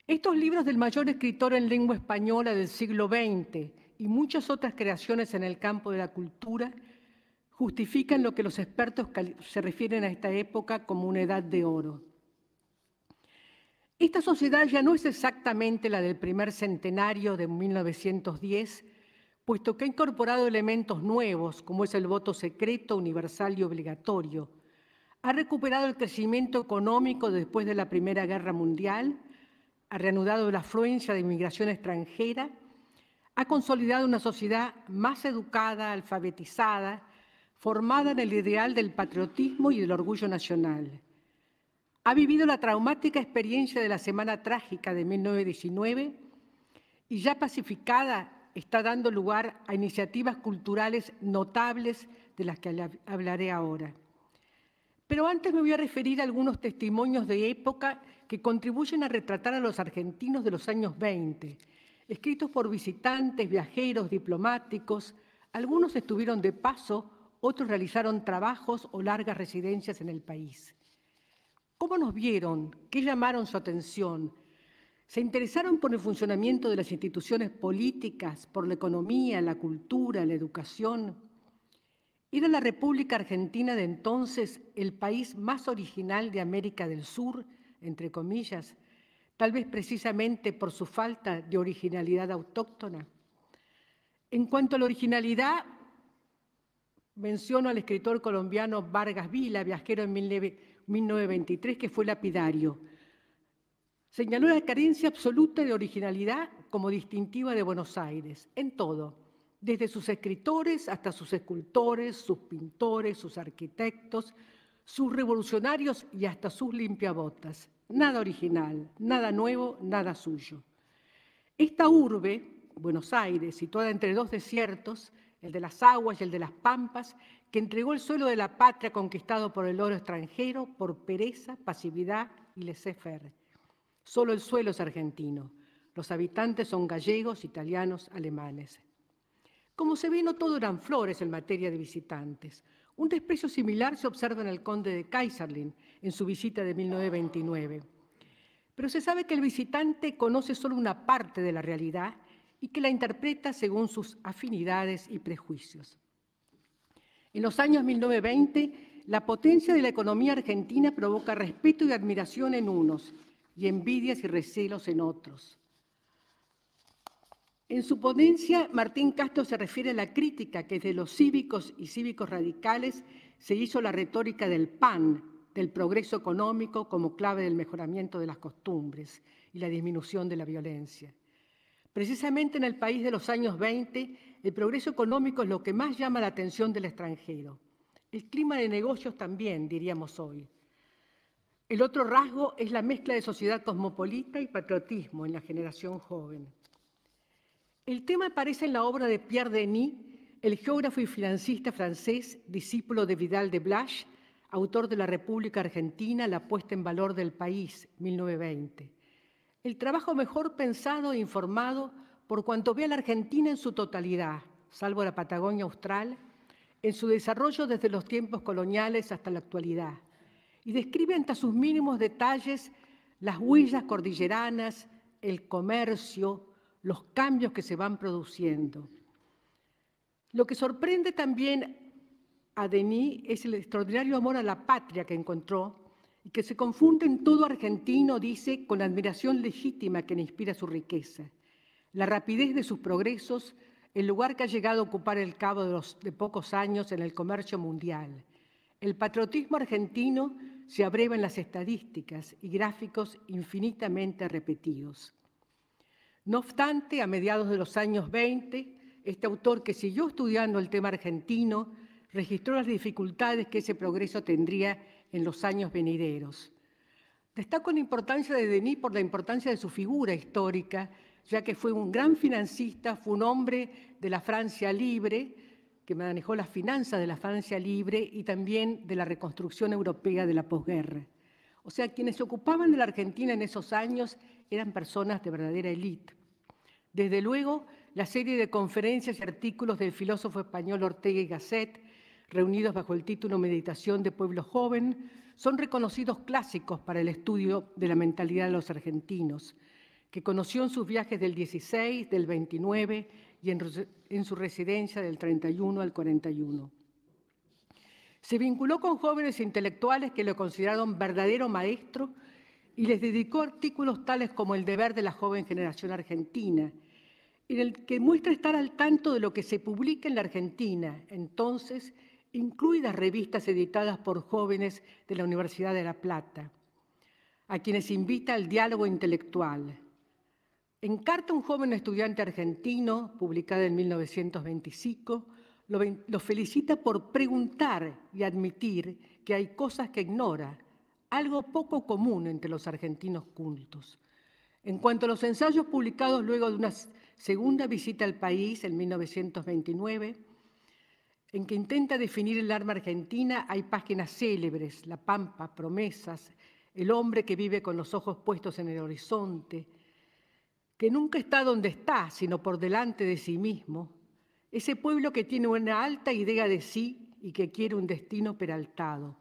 Estos libros del mayor escritor en lengua española del siglo XX y muchas otras creaciones en el campo de la cultura justifican lo que los expertos se refieren a esta época como una edad de oro. Esta sociedad ya no es exactamente la del primer centenario de 1910, puesto que ha incorporado elementos nuevos, como es el voto secreto, universal y obligatorio. Ha recuperado el crecimiento económico después de la Primera Guerra Mundial, ha reanudado la afluencia de inmigración extranjera, ha consolidado una sociedad más educada, alfabetizada, formada en el ideal del patriotismo y del orgullo nacional. Ha vivido la traumática experiencia de la Semana Trágica de 1919 y ya pacificada está dando lugar a iniciativas culturales notables de las que hablaré ahora. Pero antes me voy a referir a algunos testimonios de época que contribuyen a retratar a los argentinos de los años 20, escritos por visitantes, viajeros, diplomáticos. Algunos estuvieron de paso, otros realizaron trabajos o largas residencias en el país. ¿Cómo nos vieron? ¿Qué llamaron su atención? Se interesaron por el funcionamiento de las instituciones políticas, por la economía, la cultura, la educación. Era la República Argentina de entonces el país más original de América del Sur, entre comillas, tal vez precisamente por su falta de originalidad autóctona. En cuanto a la originalidad, menciono al escritor colombiano Vargas Vila, viajero en 1923, que fue lapidario. Señaló la carencia absoluta de originalidad como distintiva de Buenos Aires, en todo, desde sus escritores hasta sus escultores, sus pintores, sus arquitectos, sus revolucionarios y hasta sus limpiabotas. Nada original, nada nuevo, nada suyo. Esta urbe, Buenos Aires, situada entre dos desiertos, el de las aguas y el de las pampas, que entregó el suelo de la patria conquistado por el oro extranjero por pereza, pasividad y laissez Solo el suelo es argentino. Los habitantes son gallegos, italianos, alemanes. Como se ve, no todo eran flores en materia de visitantes. Un desprecio similar se observa en el conde de Kaiserlin en su visita de 1929. Pero se sabe que el visitante conoce solo una parte de la realidad y que la interpreta según sus afinidades y prejuicios. En los años 1920, la potencia de la economía argentina provoca respeto y admiración en unos y envidias y recelos en otros. En su ponencia, Martín Castro se refiere a la crítica que desde los cívicos y cívicos radicales se hizo la retórica del PAN, del progreso económico como clave del mejoramiento de las costumbres y la disminución de la violencia. Precisamente en el país de los años 20, el progreso económico es lo que más llama la atención del extranjero. El clima de negocios también, diríamos hoy. El otro rasgo es la mezcla de sociedad cosmopolita y patriotismo en la generación joven. El tema aparece en la obra de Pierre Denis, el geógrafo y financista francés, discípulo de Vidal de Blache, autor de La República Argentina, La puesta en valor del país, 1920. El trabajo mejor pensado e informado por cuanto ve a la Argentina en su totalidad, salvo la Patagonia Austral, en su desarrollo desde los tiempos coloniales hasta la actualidad y describe hasta sus mínimos detalles las huellas cordilleranas, el comercio, los cambios que se van produciendo. Lo que sorprende también a Denis es el extraordinario amor a la patria que encontró y que se confunde en todo argentino, dice, con la admiración legítima que le inspira su riqueza, la rapidez de sus progresos, el lugar que ha llegado a ocupar el cabo de, de pocos años en el comercio mundial. El patriotismo argentino se abrevan las estadísticas y gráficos infinitamente repetidos. No obstante, a mediados de los años 20, este autor que siguió estudiando el tema argentino registró las dificultades que ese progreso tendría en los años venideros. Destaco la importancia de Denis por la importancia de su figura histórica, ya que fue un gran financista, fue un hombre de la Francia libre, que manejó las finanzas de la Francia libre y también de la reconstrucción europea de la posguerra. O sea, quienes se ocupaban de la Argentina en esos años eran personas de verdadera élite. Desde luego, la serie de conferencias y artículos del filósofo español Ortega y Gasset, reunidos bajo el título Meditación de Pueblo Joven, son reconocidos clásicos para el estudio de la mentalidad de los argentinos, que conoció en sus viajes del 16, del 29, y en, su residencia del 31 al 41. Se vinculó con jóvenes intelectuales que lo consideraron verdadero maestro y les dedicó artículos tales como El deber de la joven generación argentina, en el que muestra estar al tanto de lo que se publica en la Argentina, entonces incluidas revistas editadas por jóvenes de la Universidad de La Plata, a quienes invita al diálogo intelectual, en Carta a un joven estudiante argentino, publicada en 1925, lo, felicita por preguntar y admitir que hay cosas que ignora, algo poco común entre los argentinos cultos. En cuanto a los ensayos publicados luego de una segunda visita al país en 1929, en que intenta definir el arma argentina, hay páginas célebres, La Pampa, Promesas, El hombre que vive con los ojos puestos en el horizonte, que nunca está donde está, sino por delante de sí mismo, ese pueblo que tiene una alta idea de sí y que quiere un destino peraltado,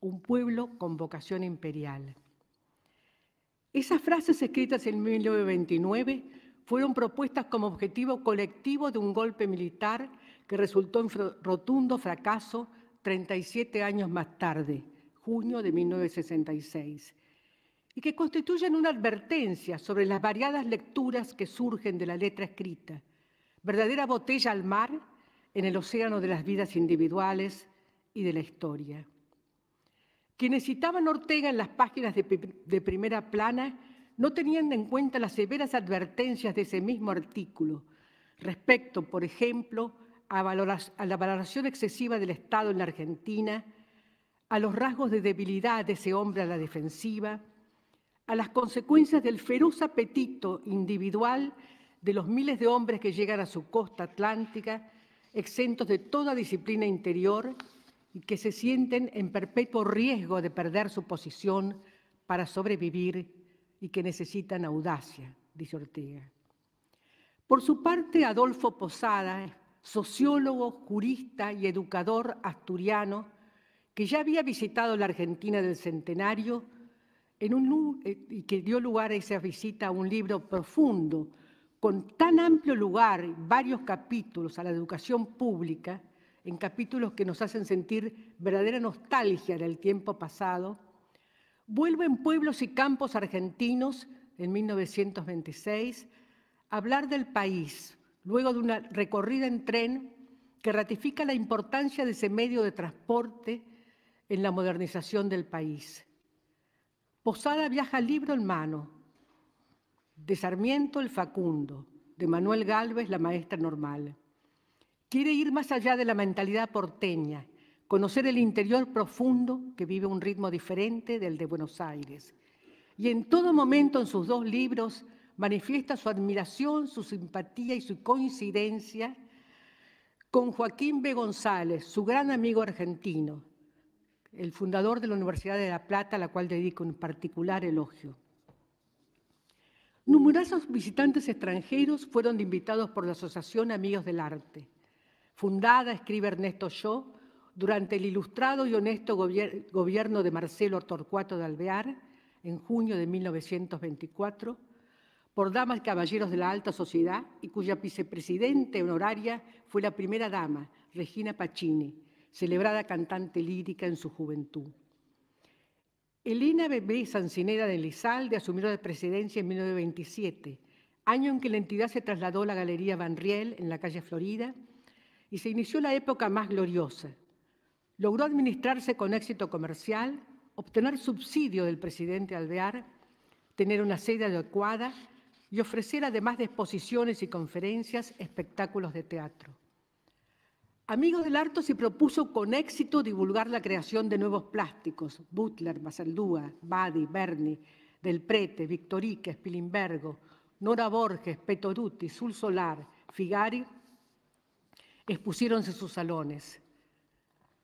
un pueblo con vocación imperial. Esas frases escritas en 1929 fueron propuestas como objetivo colectivo de un golpe militar que resultó en rotundo fracaso 37 años más tarde, junio de 1966, y que constituyen una advertencia sobre las variadas lecturas que surgen de la letra escrita, verdadera botella al mar en el océano de las vidas individuales y de la historia. Quienes citaban Ortega en las páginas de, primera plana no tenían en cuenta las severas advertencias de ese mismo artículo respecto, por ejemplo, a la valoración excesiva del Estado en la Argentina, a los rasgos de debilidad de ese hombre a la defensiva, a las consecuencias del feroz apetito individual de los miles de hombres que llegan a su costa atlántica, exentos de toda disciplina interior y que se sienten en perpetuo riesgo de perder su posición para sobrevivir y que necesitan audacia, dice Ortega. Por su parte, Adolfo Posada, sociólogo, jurista y educador asturiano, que ya había visitado la Argentina del Centenario, en un, eh, que dio lugar a esa visita a un libro profundo, con tan amplio lugar, varios capítulos a la educación pública, en capítulos que nos hacen sentir verdadera nostalgia del tiempo pasado, vuelvo en pueblos y campos argentinos en 1926 a hablar del país, luego de una recorrida en tren que ratifica la importancia de ese medio de transporte en la modernización del país. Posada viaja libro en mano, de Sarmiento el Facundo, de Manuel Galvez la maestra normal. Quiere ir más allá de la mentalidad porteña, conocer el interior profundo que vive un ritmo diferente del de Buenos Aires. Y en todo momento en sus dos libros manifiesta su admiración, su simpatía y su coincidencia con Joaquín B. González, su gran amigo argentino, el fundador de la Universidad de La Plata, a la cual dedico un particular elogio. Numerosos visitantes extranjeros fueron invitados por la Asociación Amigos del Arte, fundada, escribe Ernesto Yo, durante el ilustrado y honesto gobierno de Marcelo Torcuato de Alvear, en junio de 1924, por damas y caballeros de la alta sociedad y cuya vicepresidente honoraria fue la primera dama, Regina Pacini, celebrada cantante lírica en su juventud. Elena Bebé Sancinera de Lizalde asumió la presidencia en 1927, año en que la entidad se trasladó a la Galería Van Riel en la calle Florida y se inició la época más gloriosa. Logró administrarse con éxito comercial, obtener subsidio del presidente Alvear, tener una sede adecuada y ofrecer además de exposiciones y conferencias espectáculos de teatro. Amigos del Arto se propuso con éxito divulgar la creación de nuevos plásticos, Butler, Basaldúa, Badi, Berni, Del Prete, Victorique, Spilimbergo, Nora Borges, Petoruti, Sul Solar, Figari, en sus salones.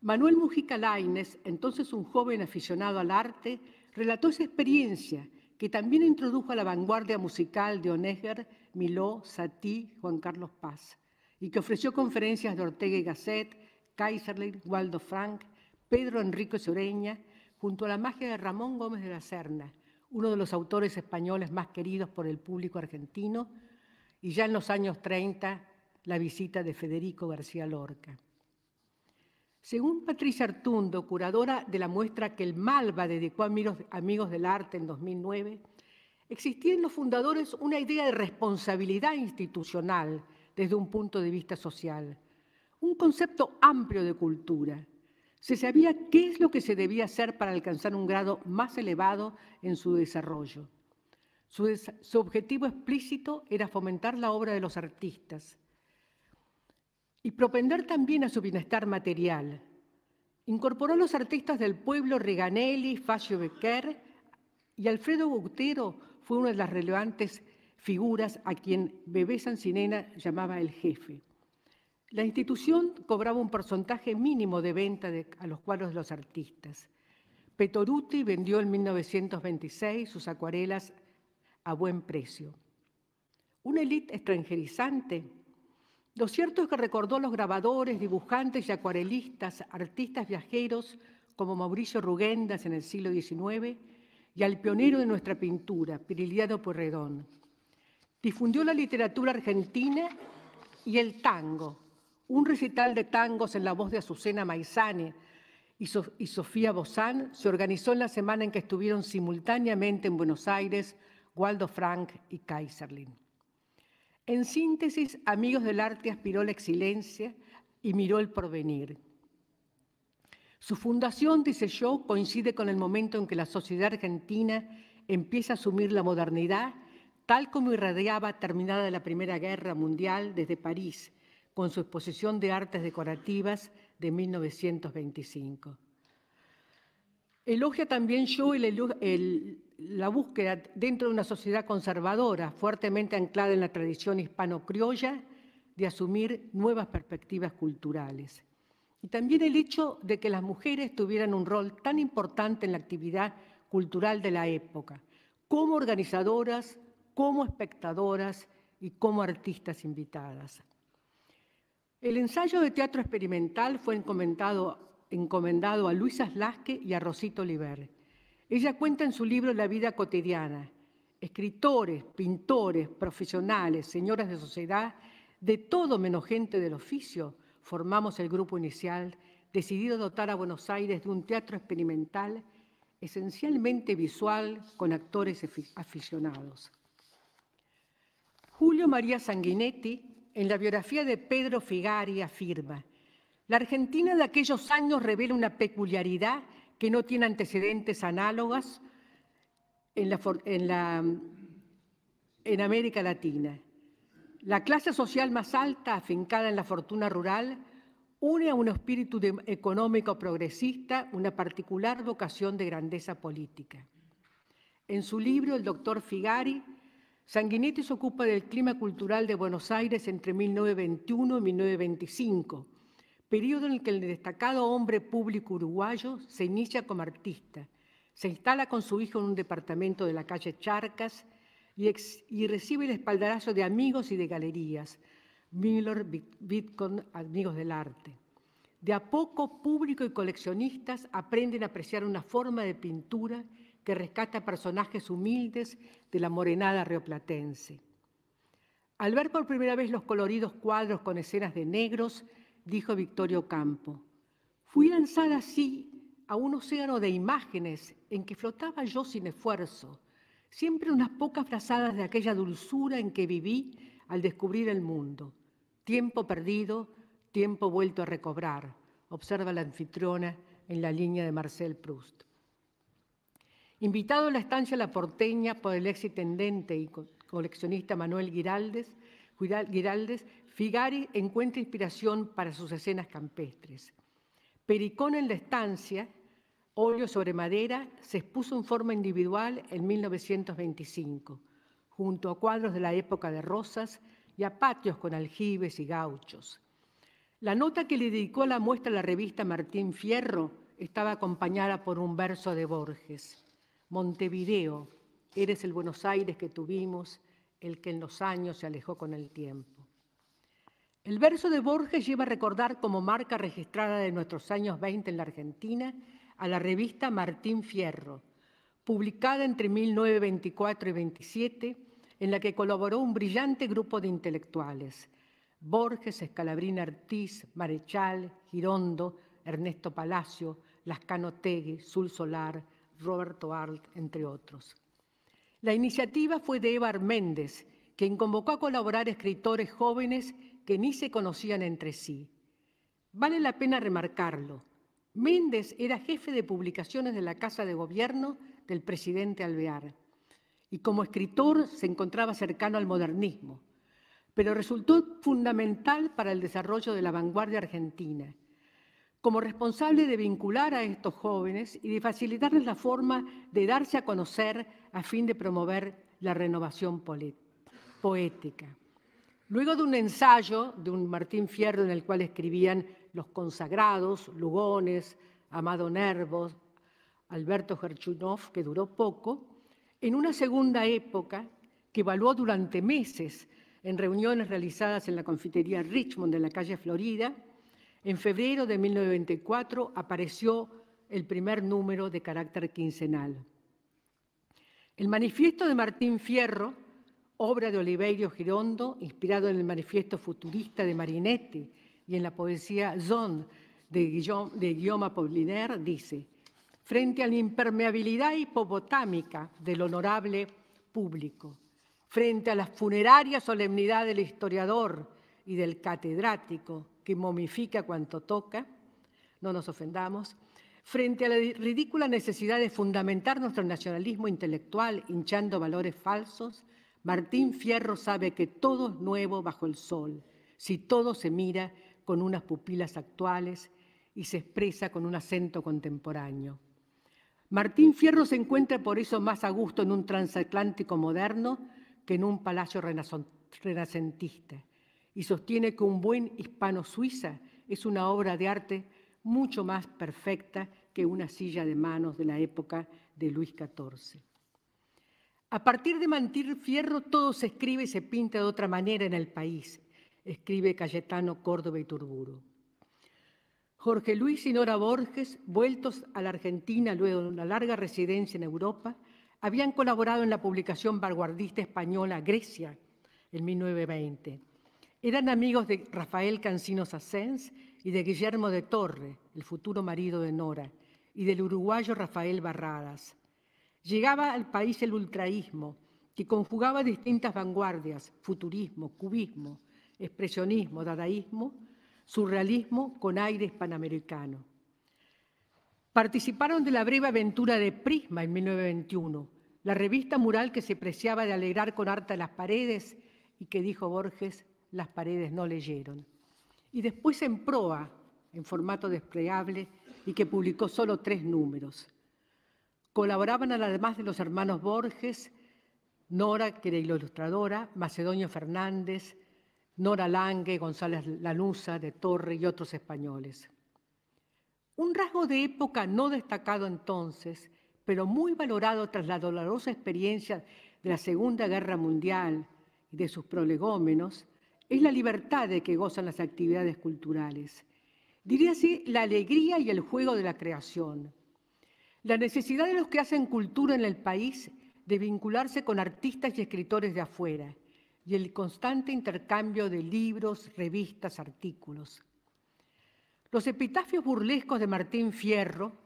Manuel Mujica Laines, entonces un joven aficionado al arte, relató esa experiencia que también introdujo a la vanguardia musical de Oneger, Miló, Satí, Juan Carlos Paz y que ofreció conferencias de Ortega y Gasset, Kaiserling, Waldo Frank, Pedro Enrique Soreña, junto a la magia de Ramón Gómez de la Serna, uno de los autores españoles más queridos por el público argentino, y ya en los años 30 la visita de Federico García Lorca. Según Patricia Artundo, curadora de la muestra que el Malva dedicó a Amigos del Arte en 2009, existía en los fundadores una idea de responsabilidad institucional desde un punto de vista social, un concepto amplio de cultura. Se sabía qué es lo que se debía hacer para alcanzar un grado más elevado en su desarrollo. Su, objetivo explícito era fomentar la obra de los artistas y propender también a su bienestar material. Incorporó a los artistas del pueblo Reganelli, Facio Becker y Alfredo gutero fue una de las relevantes figuras a quien Bebé Sancinena llamaba el jefe. La institución cobraba un porcentaje mínimo de venta a los cuadros de los artistas. Petoruti vendió en 1926 sus acuarelas a buen precio. Una élite extranjerizante. Lo cierto es que recordó a los grabadores, dibujantes y acuarelistas, artistas viajeros como Mauricio Rugendas en el siglo XIX y al pionero de nuestra pintura, Piriliano Porredón. Difundió la literatura argentina y el tango, un recital de tangos en la voz de Azucena Maizane y, Sofía Bozán se organizó en la semana en que estuvieron simultáneamente en Buenos Aires Waldo Frank y Kaiserlin. En síntesis, Amigos del Arte aspiró la excelencia y miró el porvenir. Su fundación, dice yo, coincide con el momento en que la sociedad argentina empieza a asumir la modernidad tal como irradiaba terminada la Primera Guerra Mundial desde París, con su exposición de artes decorativas de 1925. Elogia también yo el, la búsqueda dentro de una sociedad conservadora, fuertemente anclada en la tradición hispano-criolla, de asumir nuevas perspectivas culturales. Y también el hecho de que las mujeres tuvieran un rol tan importante en la actividad cultural de la época, como organizadoras, como espectadoras y como artistas invitadas. El ensayo de teatro experimental fue encomendado, a Luisa Slasque y a Rosito Oliver. Ella cuenta en su libro La vida cotidiana. Escritores, pintores, profesionales, señoras de sociedad, de todo menos gente del oficio, formamos el grupo inicial decidido a dotar a Buenos Aires de un teatro experimental esencialmente visual con actores aficionados. Julio María Sanguinetti, en la biografía de Pedro Figari, afirma, la Argentina de aquellos años revela una peculiaridad que no tiene antecedentes análogas en, la, en, América Latina. La clase social más alta, afincada en la fortuna rural, une a un espíritu económico progresista una particular vocación de grandeza política. En su libro, el doctor Figari Sanguinetti se ocupa del clima cultural de Buenos Aires entre 1921 y 1925, periodo en el que el destacado hombre público uruguayo se inicia como artista. Se instala con su hijo en un departamento de la calle Charcas y, recibe el espaldarazo de amigos y de galerías, Miller, Bitcoin, amigos del arte. De a poco, público y coleccionistas aprenden a apreciar una forma de pintura que rescata personajes humildes de la morenada rioplatense. Al ver por primera vez los coloridos cuadros con escenas de negros, dijo Victorio Campo, fui lanzada así a un océano de imágenes en que flotaba yo sin esfuerzo, siempre unas pocas brazadas de aquella dulzura en que viví al descubrir el mundo. Tiempo perdido, tiempo vuelto a recobrar, observa la anfitriona en la línea de Marcel Proust. Invitado a la estancia La Porteña por el ex intendente y coleccionista Manuel Giraldes, Figari encuentra inspiración para sus escenas campestres. Pericón en la estancia, óleo sobre madera, se expuso en forma individual en 1925, junto a cuadros de la época de Rosas y a patios con aljibes y gauchos. La nota que le dedicó a la muestra la revista Martín Fierro estaba acompañada por un verso de Borges. Montevideo, eres el Buenos Aires que tuvimos, el que en los años se alejó con el tiempo. El verso de Borges lleva a recordar como marca registrada de nuestros años 20 en la Argentina a la revista Martín Fierro, publicada entre 1924 y 27, en la que colaboró un brillante grupo de intelectuales, Borges, Escalabrín Ortiz, Marechal, Girondo, Ernesto Palacio, Lascano Tegui, Sul Solar, Roberto Arlt, entre otros. La iniciativa fue de Eva Méndez, quien convocó a colaborar escritores jóvenes que ni se conocían entre sí. Vale la pena remarcarlo. Méndez era jefe de publicaciones de la Casa de Gobierno del presidente Alvear y como escritor se encontraba cercano al modernismo, pero resultó fundamental para el desarrollo de la vanguardia argentina como responsable de vincular a estos jóvenes y de facilitarles la forma de darse a conocer a fin de promover la renovación poética. Luego de un ensayo de un Martín Fierro en el cual escribían los consagrados, Lugones, Amado Nervos, Alberto Gerchunov, que duró poco, en una segunda época que evaluó durante meses en reuniones realizadas en la confitería Richmond de la calle Florida, en febrero de 1994 apareció el primer número de carácter quincenal. El manifiesto de Martín Fierro, obra de Oliverio Girondo, inspirado en el manifiesto futurista de Marinetti y en la poesía Zon de Guillaume, de Guillaume Apollinaire, dice, frente a la impermeabilidad hipopotámica del honorable público, frente a la funeraria solemnidad del historiador y del catedrático, que momifica cuanto toca, no nos ofendamos, frente a la ridícula necesidad de fundamentar nuestro nacionalismo intelectual hinchando valores falsos, Martín Fierro sabe que todo es nuevo bajo el sol, si todo se mira con unas pupilas actuales y se expresa con un acento contemporáneo. Martín Fierro se encuentra por eso más a gusto en un transatlántico moderno que en un palacio renacentista y sostiene que un buen hispano-suiza es una obra de arte mucho más perfecta que una silla de manos de la época de Luis XIV. A partir de Mantir Fierro todo se escribe y se pinta de otra manera en el país, escribe Cayetano Córdoba y Turburo. Jorge Luis y Nora Borges, vueltos a la Argentina luego de una larga residencia en Europa, habían colaborado en la publicación vanguardista española Grecia en 1920 eran amigos de Rafael Cancino Sassens y de Guillermo de Torre, el futuro marido de Nora, y del uruguayo Rafael Barradas. Llegaba al país el ultraísmo, que conjugaba distintas vanguardias, futurismo, cubismo, expresionismo, dadaísmo, surrealismo con aires panamericano. Participaron de la breve aventura de Prisma en 1921, la revista mural que se preciaba de alegrar con harta las paredes y que, dijo Borges, las paredes no leyeron. Y después en proa, en formato desplegable, y que publicó solo tres números. Colaboraban además de los hermanos Borges, Nora, que era ilustradora, Macedonio Fernández, Nora Lange, González Lanusa, de Torre y otros españoles. Un rasgo de época no destacado entonces, pero muy valorado tras la dolorosa experiencia de la Segunda Guerra Mundial y de sus prolegómenos, es la libertad de que gozan las actividades culturales. Diría así, la alegría y el juego de la creación. La necesidad de los que hacen cultura en el país de vincularse con artistas y escritores de afuera y el constante intercambio de libros, revistas, artículos. Los epitafios burlescos de Martín Fierro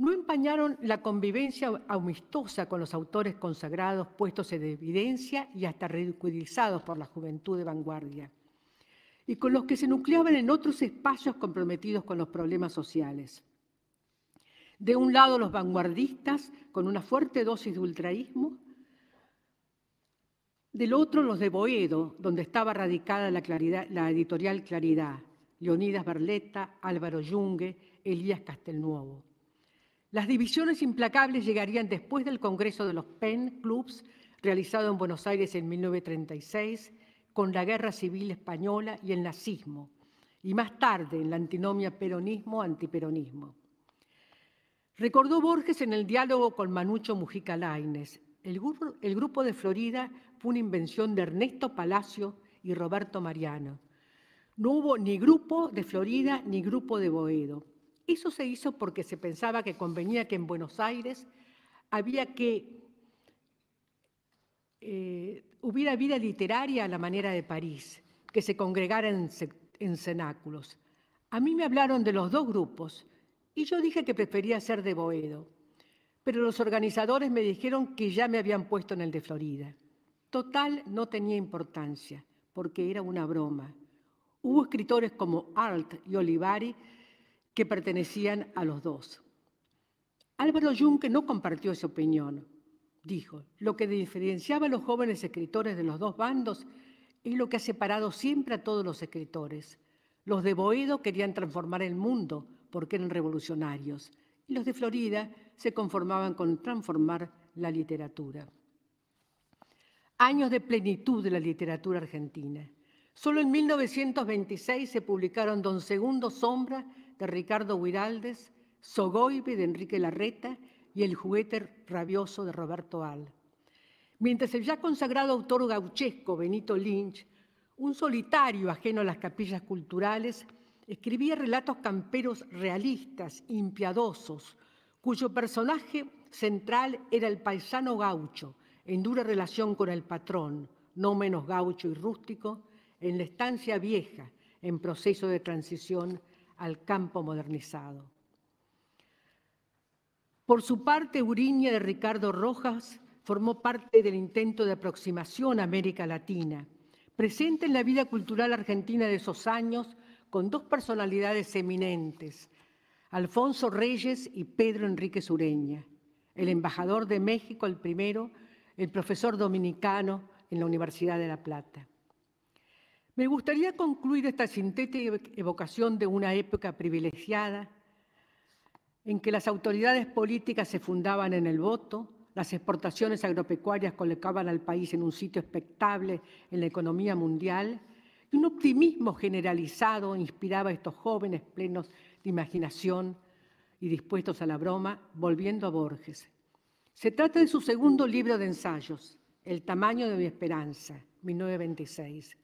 no empañaron la convivencia amistosa con los autores consagrados puestos en evidencia y hasta ridiculizados por la juventud de vanguardia, y con los que se nucleaban en otros espacios comprometidos con los problemas sociales. De un lado los vanguardistas, con una fuerte dosis de ultraísmo, del otro los de Boedo, donde estaba radicada la, editorial Claridad, Leonidas Berleta, Álvaro Yungue, Elías Castelnuovo. Las divisiones implacables llegarían después del Congreso de los Pen Clubs, realizado en Buenos Aires en 1936, con la Guerra Civil Española y el nazismo, y más tarde en la antinomia peronismo-antiperonismo. Recordó Borges en el diálogo con Manucho Mujica Laines, el, el grupo de Florida fue una invención de Ernesto Palacio y Roberto Mariano. No hubo ni grupo de Florida ni grupo de Boedo. Eso se hizo porque se pensaba que convenía que en Buenos Aires había que eh, hubiera vida literaria a la manera de París, que se congregara en, en cenáculos. A mí me hablaron de los dos grupos y yo dije que prefería ser de Boedo, pero los organizadores me dijeron que ya me habían puesto en el de Florida. Total no tenía importancia, porque era una broma. Hubo escritores como Arlt y Olivari que pertenecían a los dos. Álvaro Yunque no compartió esa opinión. Dijo, lo que diferenciaba a los jóvenes escritores de los dos bandos es lo que ha separado siempre a todos los escritores. Los de Boedo querían transformar el mundo porque eran revolucionarios y los de Florida se conformaban con transformar la literatura. Años de plenitud de la literatura argentina. Solo en 1926 se publicaron Don Segundo Sombra de Ricardo Huiraldes, Sogoibe de Enrique Larreta y El juguete rabioso de Roberto Al. Mientras el ya consagrado autor gauchesco Benito Lynch, un solitario ajeno a las capillas culturales, escribía relatos camperos realistas, impiadosos, cuyo personaje central era el paisano gaucho, en dura relación con el patrón, no menos gaucho y rústico, en la estancia vieja, en proceso de transición al campo modernizado. Por su parte, Uriña de Ricardo Rojas formó parte del intento de aproximación a América Latina, presente en la vida cultural argentina de esos años con dos personalidades eminentes, Alfonso Reyes y Pedro Enrique Sureña, el embajador de México el primero, el profesor dominicano en la Universidad de La Plata. Me gustaría concluir esta sintética evocación de una época privilegiada en que las autoridades políticas se fundaban en el voto, las exportaciones agropecuarias colocaban al país en un sitio expectable en la economía mundial y un optimismo generalizado inspiraba a estos jóvenes plenos de imaginación y dispuestos a la broma, volviendo a Borges. Se trata de su segundo libro de ensayos, El tamaño de mi esperanza, 1926.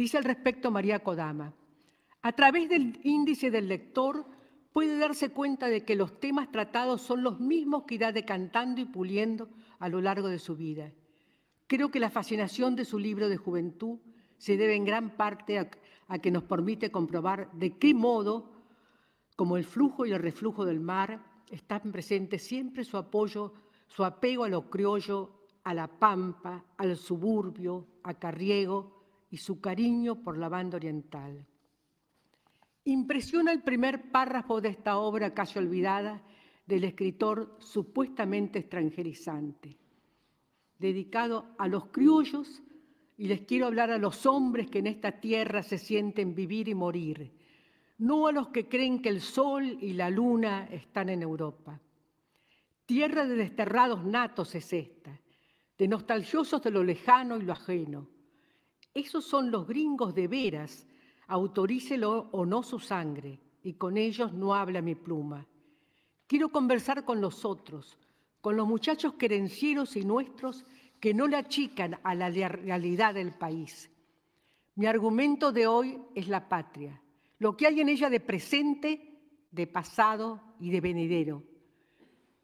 Dice al respecto María Kodama, a través del índice del lector puede darse cuenta de que los temas tratados son los mismos que irá decantando y puliendo a lo largo de su vida. Creo que la fascinación de su libro de juventud se debe en gran parte a, que nos permite comprobar de qué modo, como el flujo y el reflujo del mar, están presentes siempre su apoyo, su apego a lo criollo, a la pampa, al suburbio, a Carriego, y su cariño por la banda oriental. Impresiona el primer párrafo de esta obra casi olvidada del escritor supuestamente extranjerizante, dedicado a los criollos y les quiero hablar a los hombres que en esta tierra se sienten vivir y morir, no a los que creen que el sol y la luna están en Europa. Tierra de desterrados natos es esta, de nostalgiosos de lo lejano y lo ajeno esos son los gringos de veras, autorícelo o no su sangre, y con ellos no habla mi pluma. Quiero conversar con los otros, con los muchachos querencieros y nuestros que no le achican a la realidad del país. Mi argumento de hoy es la patria, lo que hay en ella de presente, de pasado y de venidero.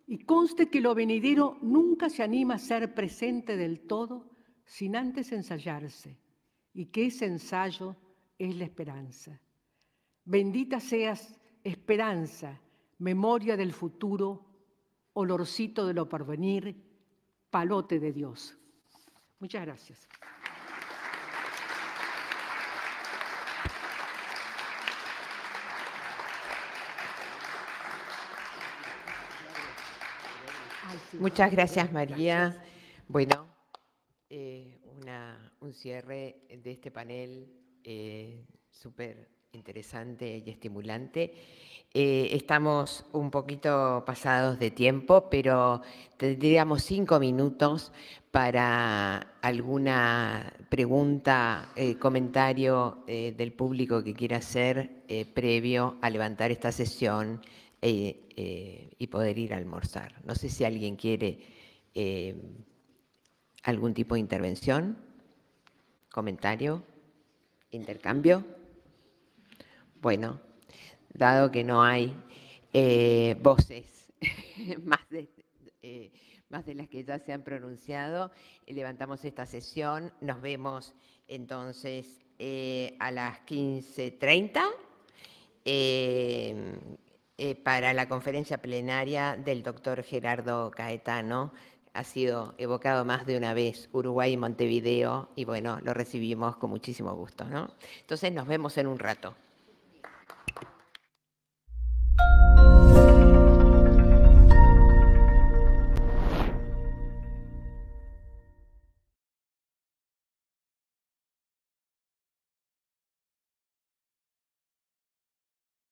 Y conste que lo venidero nunca se anima a ser presente del todo sin antes ensayarse y que ese ensayo es la esperanza. Bendita seas, esperanza, memoria del futuro, olorcito de lo porvenir, palote de Dios. Muchas gracias. Muchas gracias, María. Bueno, eh, un cierre de este panel eh, súper interesante y estimulante. Eh, estamos un poquito pasados de tiempo, pero tendríamos cinco minutos para alguna pregunta, eh, comentario del público que quiera hacer previo a levantar esta sesión y poder ir a almorzar. No sé si alguien quiere algún tipo de intervención comentario, intercambio. Bueno, dado que no hay eh, voces más, de, eh, más de las que ya se han pronunciado, eh, levantamos esta sesión. Nos vemos entonces a las 15.30 para la conferencia plenaria del doctor Gerardo Caetano ha sido evocado más de una vez, Uruguay y Montevideo, y bueno, lo recibimos con muchísimo gusto. ¿no? Entonces nos vemos en un rato.